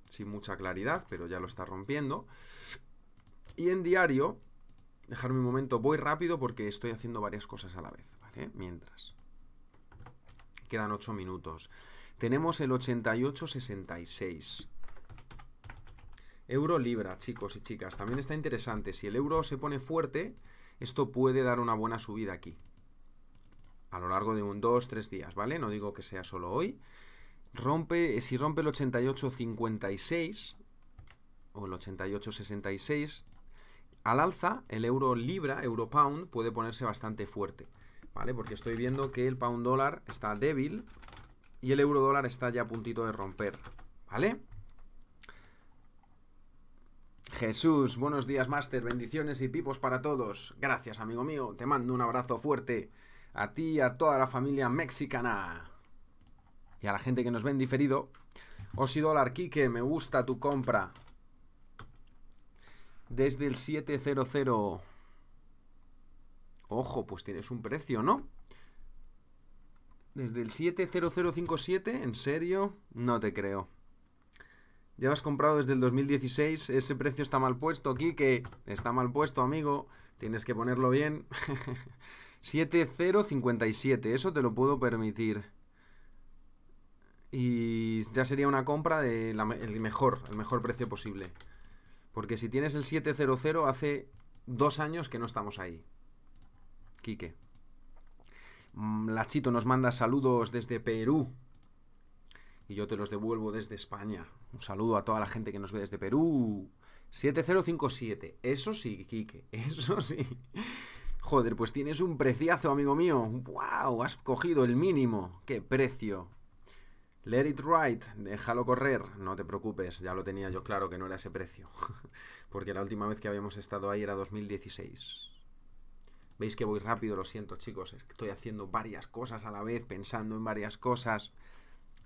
sin mucha claridad, pero ya lo está rompiendo. Y en diario, dejarme un momento, voy rápido porque estoy haciendo varias cosas a la vez, ¿vale? Mientras. Quedan 8 minutos. Tenemos el 88.66. Euro libra, chicos y chicas. También está interesante. Si el euro se pone fuerte, esto puede dar una buena subida aquí. A lo largo de un 2-3 días, ¿vale? No digo que sea solo hoy. Rompe, eh, si rompe el 88.56 o el 88.66, al alza, el euro libra, euro pound, puede ponerse bastante fuerte. ¿vale? Porque estoy viendo que el pound dólar está débil y el euro dólar está ya a puntito de romper, ¿vale? Jesús, buenos días, máster. bendiciones y pipos para todos. Gracias, amigo mío, te mando un abrazo fuerte a ti y a toda la familia mexicana. Y a la gente que nos ven diferido. Osidólar, Kike, me gusta tu compra. Desde el 700. Ojo, pues tienes un precio, ¿no? Desde el 70057, ¿en serio? No te creo. Ya has comprado desde el 2016, ese precio está mal puesto aquí, que está mal puesto, amigo. Tienes que ponerlo bien. 7057, eso te lo puedo permitir. Y ya sería una compra del mejor, el mejor precio posible. Porque si tienes el 700 hace dos años que no estamos ahí. Quique. Lachito mm, nos manda saludos desde Perú. Y yo te los devuelvo desde España. Un saludo a toda la gente que nos ve desde Perú. 7057. Eso sí, Quique. Eso sí. Joder, pues tienes un preciazo, amigo mío. ¡Wow! Has cogido el mínimo. ¡Qué precio! Let it ride, déjalo correr, no te preocupes, ya lo tenía yo claro que no era ese precio, porque la última vez que habíamos estado ahí era 2016. Veis que voy rápido, lo siento chicos, estoy haciendo varias cosas a la vez, pensando en varias cosas.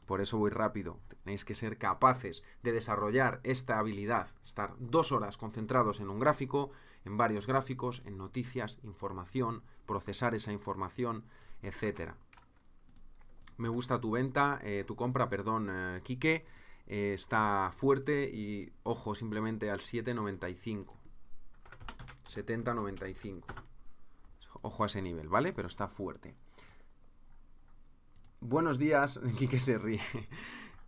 Por eso voy rápido. Tenéis que ser capaces de desarrollar esta habilidad, estar dos horas concentrados en un gráfico, en varios gráficos, en noticias, información, procesar esa información, etcétera. Me gusta tu venta, eh, tu compra, perdón, eh, Quique. Eh, está fuerte y ojo simplemente al 795. 7095. Ojo a ese nivel, ¿vale? Pero está fuerte. Buenos días, Quique se ríe.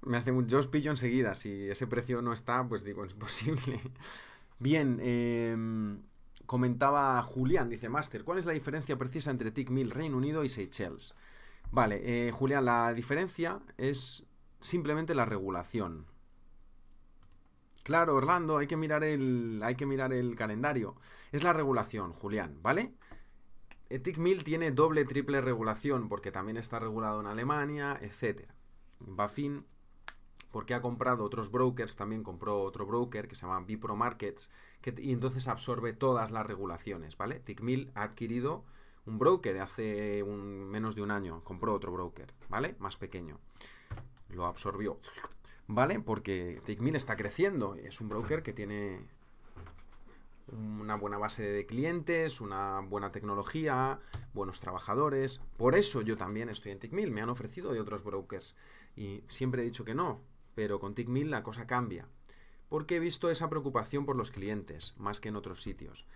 Me hace un... Yo os pillo enseguida. Si ese precio no está, pues digo, es imposible. Bien, em, comentaba Julián, dice Master, ¿cuál es la diferencia precisa entre TIC-1000 Reino Unido y Seychelles? Vale, eh, Julián, la diferencia es simplemente la regulación. Claro, Orlando, hay que mirar el, hay que mirar el calendario. Es la regulación, Julián, ¿vale? Etic tiene doble triple regulación porque también está regulado en Alemania, etc. Bafin, porque ha comprado otros brokers, también compró otro broker que se llama Bipro Markets, y entonces absorbe todas las regulaciones, ¿vale? Etic ha adquirido un broker hace menos de un año, compró otro broker, ¿vale? Más pequeño. Lo absorbió. ¿Vale? Porque Tickmill está creciendo. Es un broker que tiene una buena base de clientes, una buena tecnología, buenos trabajadores. Por eso yo también estoy en TickMill. Me han ofrecido de otros brokers y siempre he dicho que no, pero con TickMill la cosa cambia. Porque he visto esa preocupación por los clientes, más que en otros sitios.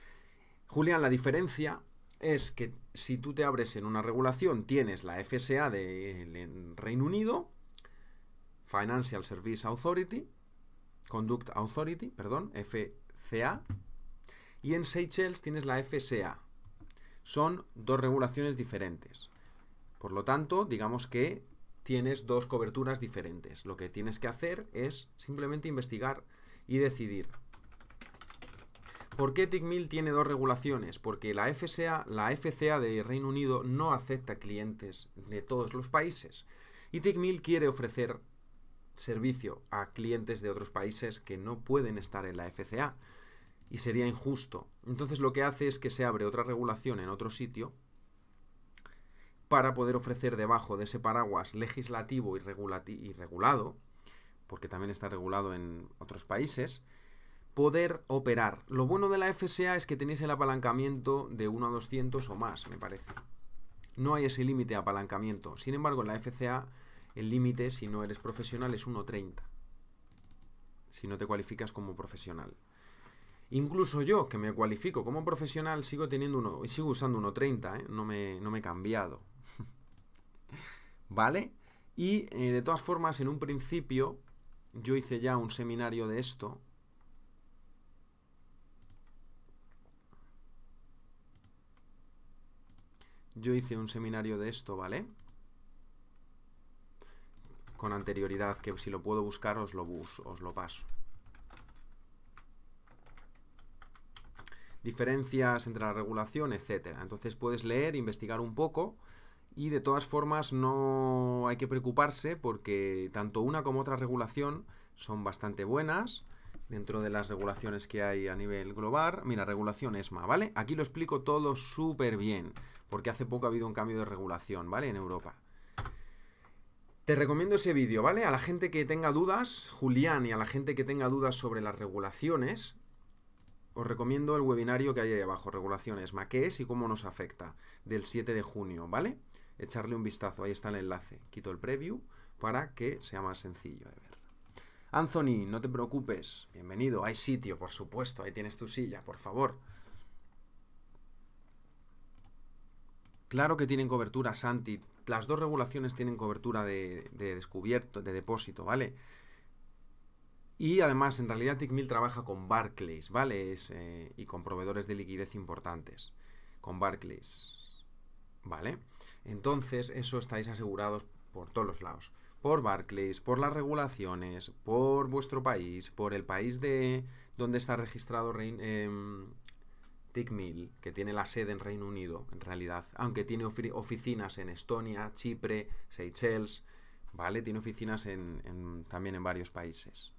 Julián, la diferencia es que si tú te abres en una regulación, tienes la FSA del Reino Unido, Financial Service Authority, Conduct Authority, perdón, FCA, y en Seychelles tienes la FSA. Son dos regulaciones diferentes. Por lo tanto, digamos que tienes dos coberturas diferentes. Lo que tienes que hacer es simplemente investigar y decidir. ¿Por qué TICMIL tiene dos regulaciones? Porque la FSA, la FCA de Reino Unido no acepta clientes de todos los países. Y TICMIL quiere ofrecer servicio a clientes de otros países que no pueden estar en la FCA y sería injusto. Entonces lo que hace es que se abre otra regulación en otro sitio para poder ofrecer debajo de ese paraguas legislativo y, regulado, porque también está regulado en otros países, poder operar. Lo bueno de la FSA es que tenéis el apalancamiento de 1 a 200 o más, me parece. No hay ese límite de apalancamiento. Sin embargo, en la FCA el límite, si no eres profesional, es 1.30. Si no te cualificas como profesional. Incluso yo, que me cualifico como profesional, sigo teniendo uno, y sigo usando 1.30, ¿eh? no, me, no me he cambiado. ¿Vale? Y eh, de todas formas, en un principio, yo hice ya un seminario de esto. Yo hice un seminario de esto, ¿vale? Con anterioridad, que si lo puedo buscar os lo, os lo paso. diferencias entre la regulación, etcétera. Entonces puedes leer, investigar un poco y de todas formas no hay que preocuparse porque tanto una como otra regulación son bastante buenas dentro de las regulaciones que hay a nivel global. Mira, regulación ESMA, ¿vale? Aquí lo explico todo súper bien, porque hace poco ha habido un cambio de regulación, ¿vale? En Europa. Te recomiendo ese vídeo, ¿vale? A la gente que tenga dudas, Julián, y a la gente que tenga dudas sobre las regulaciones, os recomiendo el webinario que hay ahí abajo, regulaciones, maqués y cómo nos afecta, del 7 de junio, ¿vale? Echarle un vistazo, ahí está el enlace. Quito el preview para que sea más sencillo de ver. Anthony, no te preocupes, bienvenido, hay sitio, por supuesto, ahí tienes tu silla, por favor. Claro que tienen cobertura, Santi. Las dos regulaciones tienen cobertura de, de descubierto, de depósito, ¿vale? Y además, en realidad, Tickmill trabaja con Barclays, ¿vale? Eh, y con proveedores de liquidez importantes. Con Barclays. ¿Vale? Entonces, eso estáis asegurados por todos los lados. Por Barclays, por las regulaciones, por vuestro país, por el país de donde está registrado em, Tickmill, que tiene la sede en Reino Unido, en realidad, aunque tiene oficinas en Estonia, Chipre, Seychelles, ¿vale? Tiene oficinas también en varios países.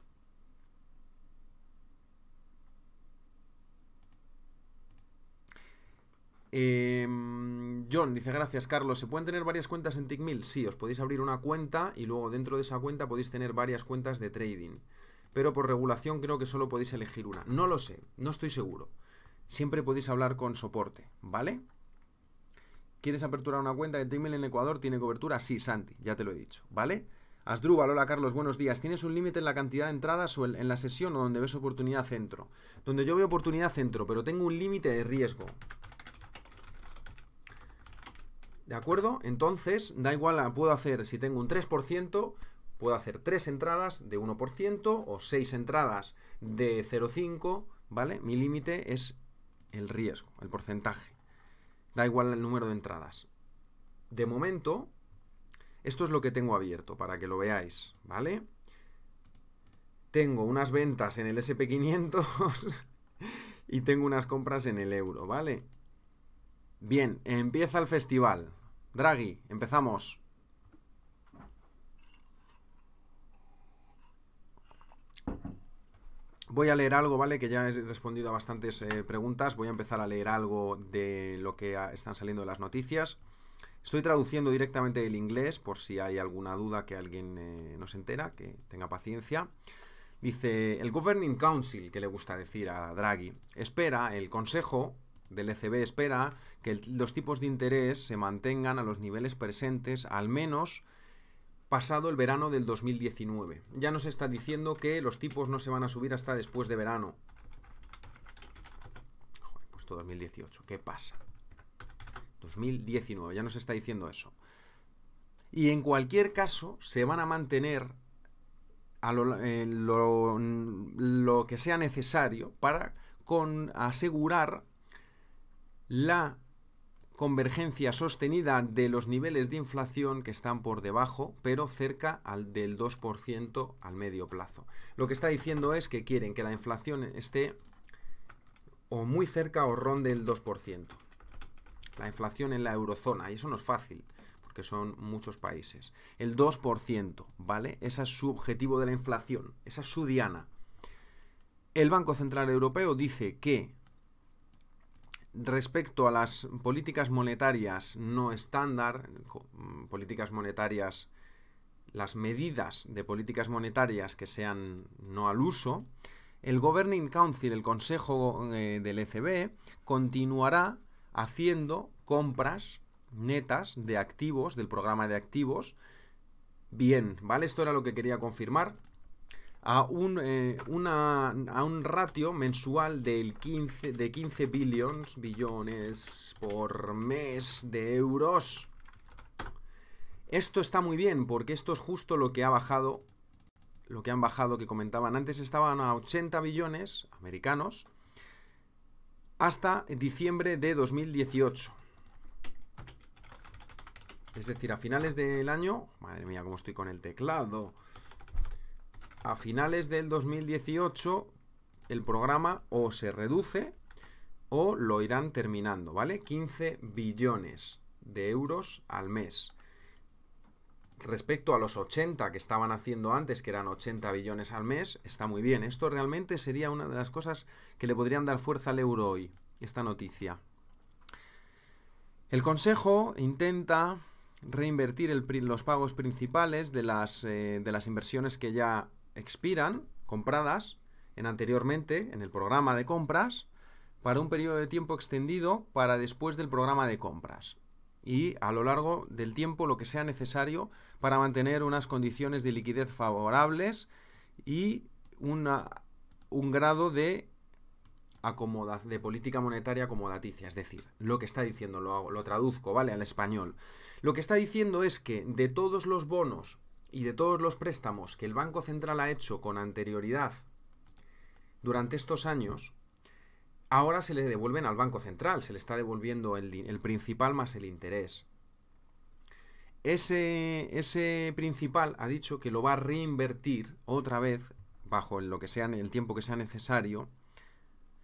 Em, John dice, gracias Carlos, ¿se pueden tener varias cuentas en TickMill? Sí, os podéis abrir una cuenta y luego dentro de esa cuenta podéis tener varias cuentas de trading. Pero por regulación creo que solo podéis elegir una. No lo sé, no estoy seguro. Siempre podéis hablar con soporte, ¿vale? ¿Quieres aperturar una cuenta de TickMill en Ecuador? ¿Tiene cobertura? Sí, Santi, ya te lo he dicho, ¿vale? Asdrúbal, hola Carlos, buenos días. ¿Tienes un límite en la cantidad de entradas o en la sesión o donde ves oportunidad centro? Donde yo veo oportunidad centro, pero tengo un límite de riesgo. ¿De acuerdo? Entonces, da igual, puedo hacer, si tengo un 3%, puedo hacer 3 entradas de 1% o 6 entradas de 0,5, ¿vale? Mi límite es el riesgo, el porcentaje. Da igual el número de entradas. De momento, esto es lo que tengo abierto para que lo veáis, ¿vale? Tengo unas ventas en el SP500 y tengo unas compras en el euro, ¿vale? Bien, empieza el festival. Draghi, empezamos. Voy a leer algo, ¿vale? Que ya he respondido a bastantes eh, preguntas. Voy a empezar a leer algo de lo que están saliendo de las noticias. Estoy traduciendo directamente del inglés por si hay alguna duda que alguien eh, no nos entera, que tenga paciencia. Dice, el Governing Council, que le gusta decir a Draghi, espera el Consejo del ECB espera que los tipos de interés se mantengan a los niveles presentes al menos pasado el verano del 2019. Ya nos está diciendo que los tipos no se van a subir hasta después de verano. Joder, puesto 2018, ¿qué pasa? 2019, ya nos está diciendo eso. Y en cualquier caso, se van a mantener eh, lo, lo que sea necesario para con asegurar la convergencia sostenida de los niveles de inflación que están por debajo, pero cerca al del 2% al medio plazo. Lo que está diciendo es que quieren que la inflación esté o muy cerca o ronde el 2%. La inflación en la eurozona, y eso no es fácil, porque son muchos países. El 2%, ¿vale? Ese es su objetivo de la inflación, esa es su diana. El Banco Central Europeo dice que Respecto a las políticas monetarias no estándar, mm, políticas monetarias, las medidas de políticas monetarias que sean no al uso, el Governing Council, el Consejo eh, del ECB, continuará haciendo compras netas de activos, del programa de activos. Bien, ¿vale? Esto era lo que quería confirmar. Eh, a un, ratio mensual del de 15 billions, billones por mes de euros. Esto está muy bien, porque esto es justo lo que ha bajado, lo que han bajado, que comentaban antes, estaban a 80 billones americanos, hasta diciembre de 2018. Es decir, a finales del año, madre mía, cómo estoy con el teclado a finales del 2018 el programa o se reduce o lo irán terminando, ¿vale? 15 billones de euros al mes. Respecto a los 80 que estaban haciendo antes, que eran 80 billones al mes, está muy bien. Esto realmente sería una de las cosas que le podrían dar fuerza al euro hoy, esta noticia. El Consejo intenta reinvertir los pagos principales de las, eh, de las inversiones que ya expiran, compradas en anteriormente, en el programa de compras, para un periodo de tiempo extendido para después del programa de compras y a lo largo del tiempo lo que sea necesario para mantener unas condiciones de liquidez favorables y una, un grado de, de política monetaria acomodaticia. Es decir, lo que está diciendo, lo, lo traduzco, ¿vale? Al español. Lo que está diciendo es que de todos los bonos y de todos los préstamos que el Banco Central ha hecho con anterioridad durante estos años, ahora se le devuelven al Banco Central, se le está devolviendo el, principal más el interés. Ese, ese, principal ha dicho que lo va a reinvertir otra vez, bajo lo que sea, el tiempo que sea necesario,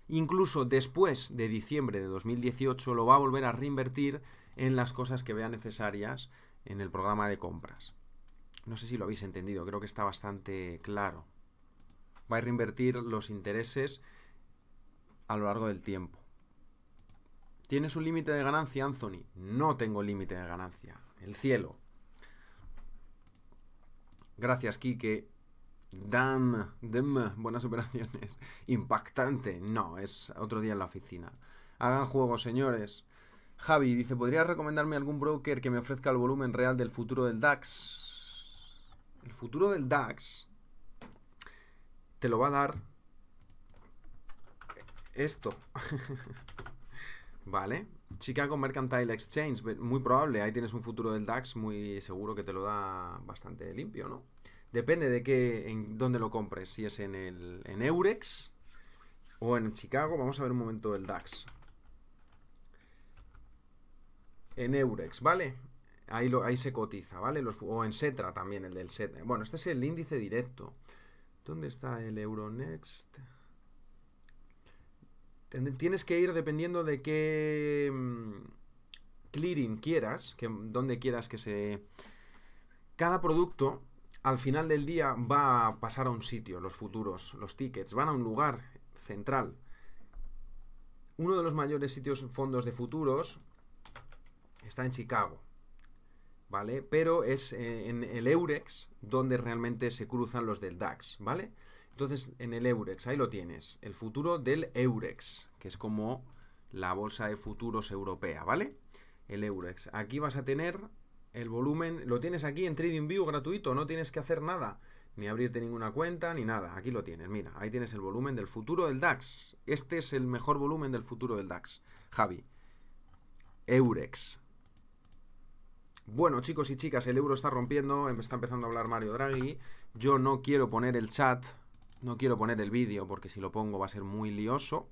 incluso después de diciembre de 2018 lo va a volver a reinvertir en las cosas que vea necesarias en el programa de compras. No sé si lo habéis entendido, creo que está bastante claro. Vais a reinvertir los intereses a lo largo del tiempo. ¿Tienes un límite de ganancia, Anthony? No tengo límite de ganancia. El cielo. Gracias, Kike. Dam, Dem, buenas operaciones. Impactante. No, es otro día en la oficina. Hagan juego, señores. Javi dice, ¿podrías recomendarme algún broker que me ofrezca el volumen real del futuro del DAX? el futuro del DAX te lo va a dar esto. vale. Chicago Mercantile Exchange, muy probable. Ahí tienes un futuro del DAX muy seguro que te lo da bastante limpio, ¿no? Depende de qué, en dónde lo compres. Si es en, en Eurex o en Chicago. Vamos a ver un momento el DAX. En Eurex, ¿vale? Ahí, se cotiza, ¿vale? Los, o en Setra también, el del Set Bueno, este es el índice directo. ¿Dónde está el Euronext? Tienes que ir dependiendo de qué mm, clearing quieras, que, donde quieras que se... Cada producto al final del día va a pasar a un sitio, los futuros, los tickets, van a un lugar central. Uno de los mayores sitios fondos de futuros está en Chicago. ¿vale? Pero es eh, en el Eurex donde realmente se cruzan los del DAX, ¿vale? Entonces, en el Eurex, ahí lo tienes, el futuro del Eurex, que es como la bolsa de futuros europea, ¿vale? El Eurex. Aquí vas a tener el volumen, lo tienes aquí en TradingView gratuito, no tienes que hacer nada, ni abrirte ninguna cuenta, ni nada. Aquí lo tienes, mira, ahí tienes el volumen del futuro del DAX. Este es el mejor volumen del futuro del DAX, Javi. Eurex, bueno, chicos y chicas, el euro está rompiendo, em, está empezando a hablar Mario Draghi. Yo no quiero poner el chat, no quiero poner el vídeo, porque si lo pongo va a ser muy lioso.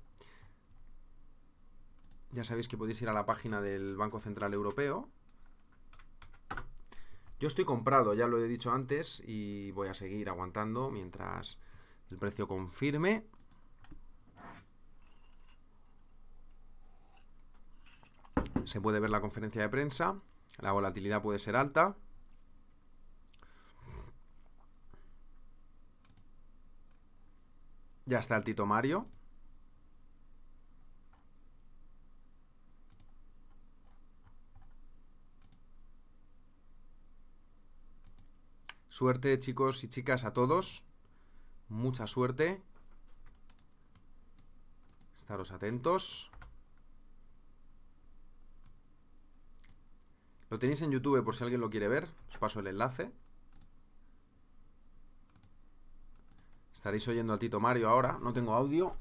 Ya sabéis que podéis ir a la página del Banco Central Europeo. Yo estoy comprado, ya lo he dicho antes, y voy a seguir aguantando mientras el precio confirme. Se puede ver la conferencia de prensa. La volatilidad puede ser alta. Ya está el Tito Mario. Suerte, chicos y chicas, a todos. Mucha suerte. Estaros atentos. Lo tenéis en YouTube por si alguien lo quiere ver. Os paso el enlace. Estaréis oyendo al Tito Mario ahora. No tengo audio.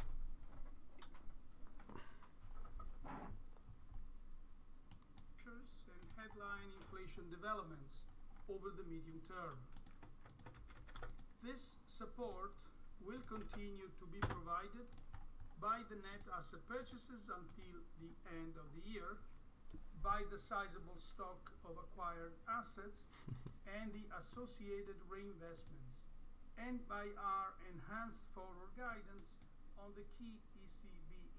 This support will continue to be provided by the net asset purchases until the end of the year by the sizable stock of acquired assets and the associated reinvestments, and by our enhanced forward guidance on the key ECB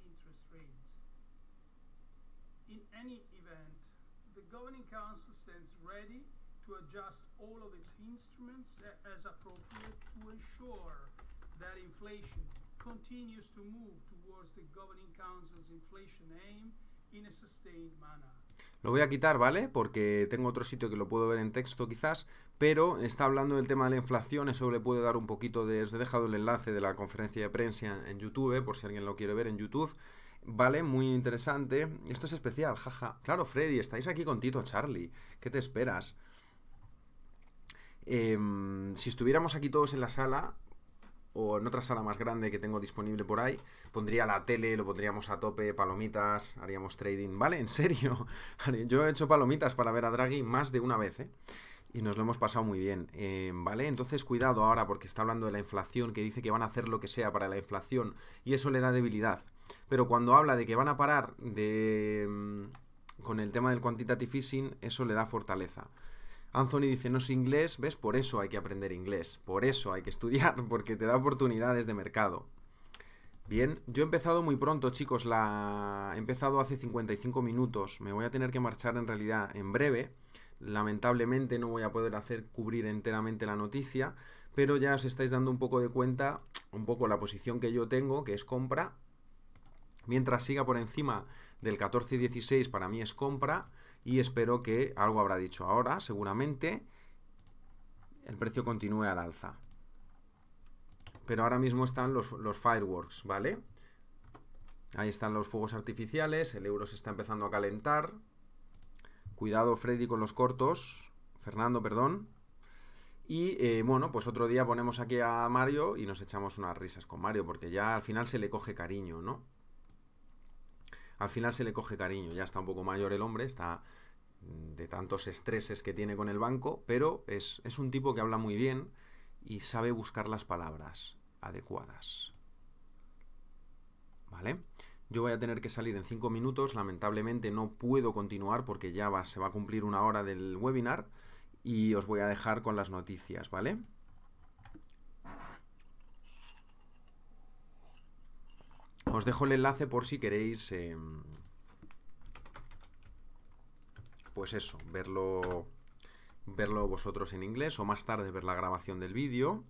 interest rates. In any event, the Governing Council stands ready to adjust all of its instruments as appropriate to ensure that inflation continues to move towards the Governing Council's inflation aim in a sustained manner. Lo voy a quitar, ¿vale? Porque tengo otro sitio que lo puedo ver en texto quizás, pero está hablando del tema de la inflación, eso le puede dar un poquito de... Os he dejado el enlace de la conferencia de prensa en YouTube, por si alguien lo quiere ver en YouTube. Vale, muy interesante. Esto es especial, jaja. Claro, Freddy, estáis aquí con Tito Charlie. ¿Qué te esperas? Em, si estuviéramos aquí todos en la sala, o en otra sala más grande que tengo disponible por ahí, pondría la tele, lo pondríamos a tope, palomitas, haríamos trading. Vale, en serio, yo he hecho palomitas para ver a Draghi más de una vez, ¿eh? Y nos lo hemos pasado muy bien, eh, ¿vale? Entonces cuidado ahora porque está hablando de la inflación, que dice que van a hacer lo que sea para la inflación y eso le da debilidad. Pero cuando habla de que van a parar de... Mm, con el tema del quantitative easing, eso le da fortaleza. Anthony dice, no es inglés, ¿ves? Por eso hay que aprender inglés, por eso hay que estudiar, porque te da oportunidades de mercado. Bien, yo he empezado muy pronto, chicos, la he empezado hace 55 minutos, me voy a tener que marchar en realidad en breve. Lamentablemente no voy a poder hacer cubrir enteramente la noticia, pero ya os estáis dando un poco de cuenta, un poco la posición que yo tengo, que es compra. Mientras siga por encima del 14 y 16, para mí es compra y espero que algo habrá dicho ahora, seguramente el precio continúe al alza. Pero ahora mismo están los, fireworks, ¿vale? Ahí están los fuegos artificiales, el euro se está empezando a calentar. Cuidado Freddy con los cortos, Fernando, perdón. Y eh, bueno, pues otro día ponemos aquí a Mario y nos echamos unas risas con Mario, porque ya al final se le coge cariño, ¿no? al final se le coge cariño. Ya está un poco mayor el hombre, está de tantos estreses que tiene con el banco, pero es, un tipo que habla muy bien y sabe buscar las palabras adecuadas. ¿Vale? Yo voy a tener que salir en cinco minutos, lamentablemente no puedo continuar porque ya se va a cumplir una hora del webinar y os voy a dejar con las noticias, ¿vale? Os dejo el enlace por si queréis... Em, pues eso, verlo, verlo vosotros en inglés o más tarde ver la grabación del vídeo.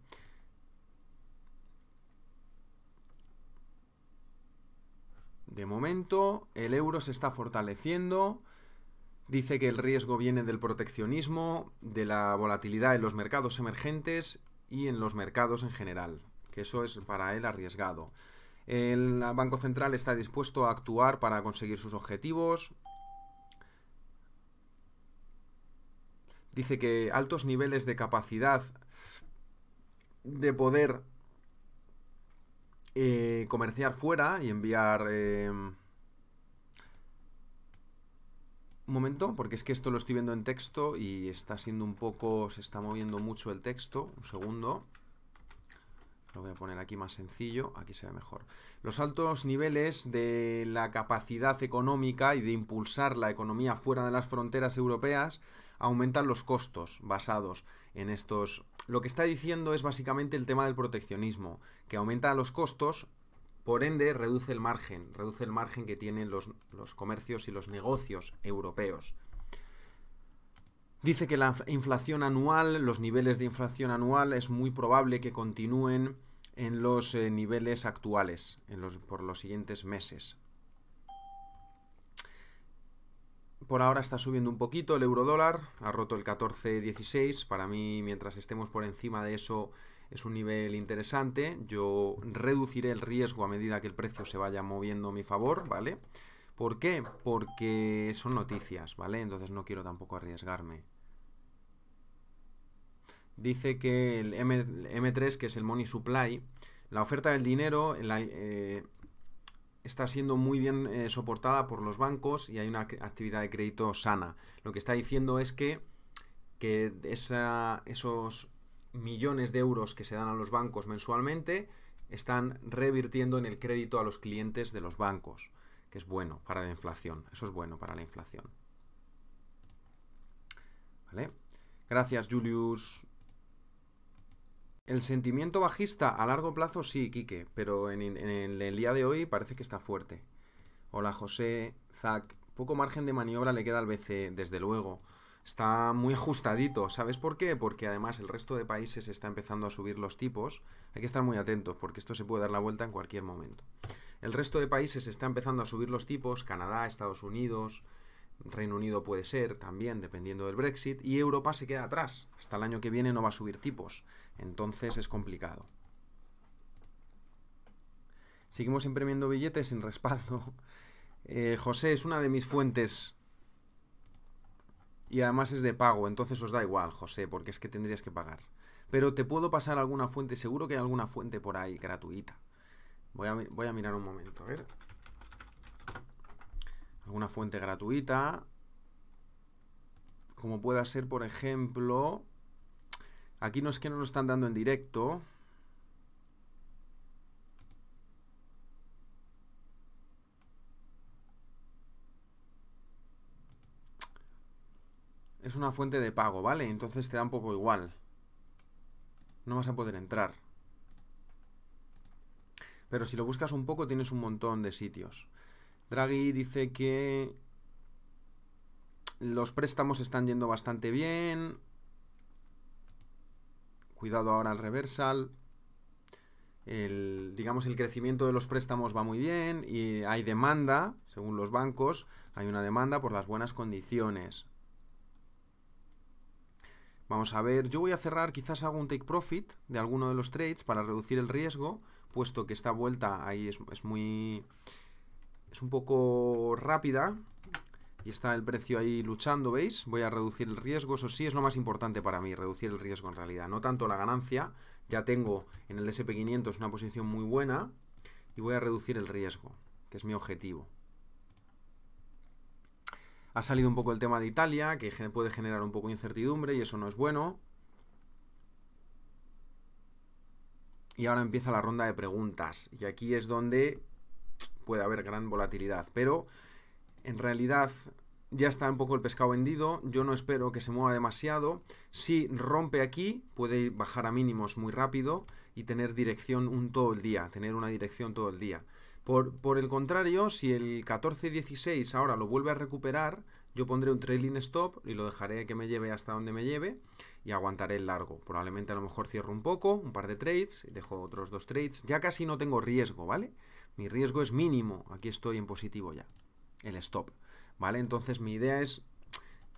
De momento, el euro se está fortaleciendo. Dice que el riesgo viene del proteccionismo, de la volatilidad en los mercados emergentes y en los mercados en general, que eso es para él arriesgado. El Banco Central está dispuesto a actuar para conseguir sus objetivos. Dice que altos niveles de capacidad de poder eh, comerciar fuera y enviar... Em, un momento, porque es que esto lo estoy viendo en texto y está siendo un poco... se está moviendo mucho el texto. Un segundo. Lo voy a poner aquí más sencillo, aquí se ve mejor. Los altos niveles de la capacidad económica y de impulsar la economía fuera de las fronteras europeas aumentan los costos basados en estos... Lo que está diciendo es básicamente el tema del proteccionismo, que aumenta los costos, por ende reduce el margen, reduce el margen que tienen los, los comercios y los negocios europeos. Dice que la inflación anual, los niveles de inflación anual es muy probable que continúen en los eh, niveles actuales, en los, por los siguientes meses. Por ahora está subiendo un poquito el euro dólar, ha roto el 14.16, para mí mientras estemos por encima de eso es un nivel interesante, yo reduciré el riesgo a medida que el precio se vaya moviendo a mi favor, ¿vale? ¿Por qué? Porque son noticias, ¿vale? Entonces no quiero tampoco arriesgarme dice que el M, 3 que es el Money Supply, la oferta del dinero eh, está siendo muy bien eh, soportada por los bancos y hay una actividad de crédito sana. Lo que está diciendo es que, que esos millones de euros que se dan a los bancos mensualmente están revirtiendo en el crédito a los clientes de los bancos, que es bueno para la inflación. Eso es bueno para la inflación. Gracias, Julius. El sentimiento bajista a largo plazo sí, Quique, pero en, el día de hoy parece que está fuerte. Hola José, Zac, poco margen de maniobra le queda al BCE, desde luego. Está muy ajustadito, ¿sabes por qué? Porque además el resto de países está empezando a subir los tipos. Hay que estar muy atentos porque esto se puede dar la vuelta en cualquier momento. El resto de países está empezando a subir los tipos, Canadá, Estados Unidos, Reino Unido puede ser también, dependiendo del Brexit, y Europa se queda atrás. Hasta el año que viene no va a subir tipos. Entonces es complicado. Seguimos imprimiendo billetes sin respaldo. Eh, José es una de mis fuentes. Y además es de pago, entonces os da igual, José, porque es que tendrías que pagar. Pero te puedo pasar alguna fuente, seguro que hay alguna fuente por ahí gratuita. Voy a, voy a mirar un momento, a ver. Alguna fuente gratuita. Como pueda ser, por ejemplo... Aquí no es que no lo están dando en directo. Es una fuente de pago, ¿vale? Entonces te da un poco igual. No vas a poder entrar. Pero si lo buscas un poco tienes un montón de sitios. Draghi dice que los préstamos están yendo bastante bien cuidado ahora al reversal. digamos, el crecimiento de los préstamos va muy bien y hay demanda, según los bancos, hay una demanda por las buenas condiciones. Vamos a ver, yo voy a cerrar, quizás hago un take profit de alguno de los trades para reducir el riesgo, puesto que esta vuelta ahí es muy... es un poco rápida, y está el precio ahí luchando, ¿veis? Voy a reducir el riesgo, eso sí es lo más importante para mí, reducir el riesgo en realidad, no tanto la ganancia, ya tengo en el SP500 una posición muy buena y voy a reducir el riesgo, que es mi objetivo. Ha salido un poco el tema de Italia, que puede generar un poco de incertidumbre y eso no es bueno. Y ahora empieza la ronda de preguntas y aquí es donde puede haber gran volatilidad, pero en realidad ya está un poco el pescado vendido, yo no espero que se mueva demasiado. Si rompe aquí, puede bajar a mínimos muy rápido y tener dirección un todo el día, tener una dirección todo el día. Por, por el contrario, si el 14-16 ahora lo vuelve a recuperar, yo pondré un trailing stop y lo dejaré que me lleve hasta donde me lleve y aguantaré el largo. Probablemente a lo mejor cierro un poco, un par de trades, dejo otros dos trades. Ya casi no tengo riesgo, ¿vale? Mi riesgo es mínimo. Aquí estoy en positivo ya el stop, ¿vale? Entonces mi idea es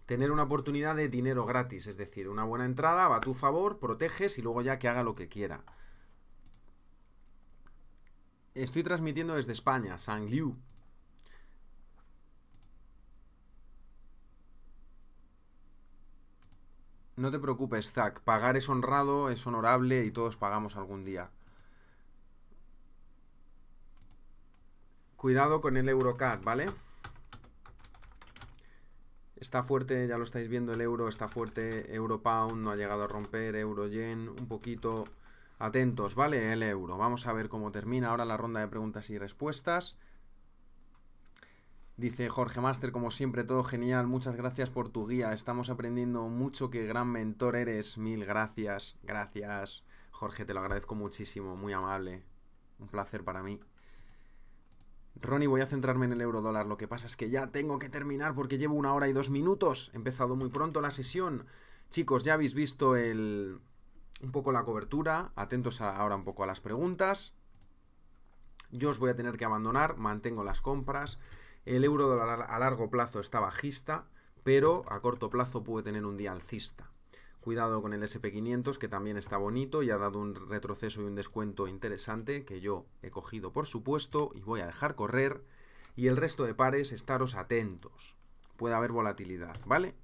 tener una oportunidad de dinero gratis, es decir, una buena entrada, va a tu favor, proteges y luego ya que haga lo que quiera. Estoy transmitiendo desde España, San Liu. No te preocupes, Zach. Pagar es honrado, es honorable y todos pagamos algún día. Cuidado con el Eurocat, ¿vale? Está fuerte, ya lo estáis viendo, el euro está fuerte, euro pound no ha llegado a romper, euro yen, un poquito atentos, ¿vale? El euro. Vamos a ver cómo termina ahora la ronda de preguntas y respuestas. Dice Jorge Master, como siempre, todo genial, muchas gracias por tu guía, estamos aprendiendo mucho, qué gran mentor eres, mil gracias, gracias. Jorge, te lo agradezco muchísimo, muy amable, un placer para mí. Ronnie, voy a centrarme en el euro dólar. Lo que pasa es que ya tengo que terminar porque llevo una hora y dos minutos. He empezado muy pronto la sesión. Chicos, ya habéis visto un poco la cobertura. Atentos ahora un poco a las preguntas. Yo os voy a tener que abandonar. Mantengo las compras. El euro dólar a largo plazo está bajista, pero a corto plazo puede tener un día alcista. Cuidado con el SP500 que también está bonito y ha dado un retroceso y un descuento interesante que yo he cogido por supuesto y voy a dejar correr. Y el resto de pares, estaros atentos. Puede haber volatilidad, ¿vale?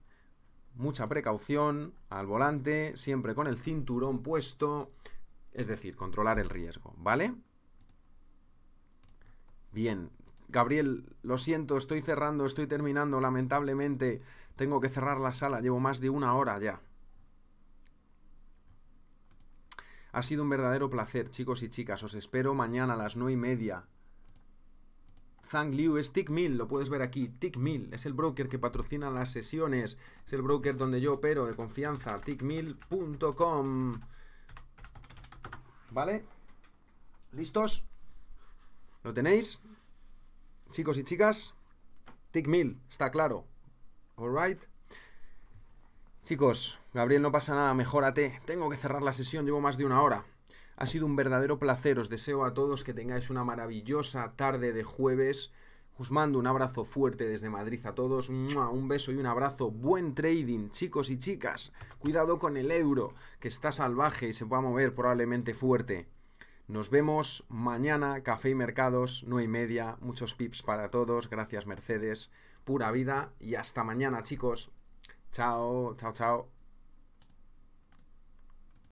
Mucha precaución al volante, siempre con el cinturón puesto, es decir, controlar el riesgo, ¿vale? Bien, Gabriel, lo siento, estoy cerrando, estoy terminando, lamentablemente tengo que cerrar la sala, llevo más de una hora ya. Ha sido un verdadero placer, chicos y chicas. Os espero mañana a las 9 y media. Zang Liu es Tickmill, lo puedes ver aquí. Tickmill es el broker que patrocina las sesiones. Es el broker donde yo opero de confianza. Tickmill.com. ¿Vale? ¿Listos? ¿Lo tenéis? Chicos y chicas, Tickmill, está claro. right. Chicos, Gabriel, no pasa nada, mejórate. Tengo que cerrar la sesión, llevo más de una hora. Ha sido un verdadero placer, os deseo a todos que tengáis una maravillosa tarde de jueves. Os mando un abrazo fuerte desde Madrid a todos. Un beso y un abrazo. Buen trading, chicos y chicas. Cuidado con el euro, que está salvaje y se va a mover probablemente fuerte. Nos vemos mañana, Café y Mercados, nueve y media. Muchos pips para todos. Gracias, Mercedes. Pura vida y hasta mañana, chicos. 早，早，早。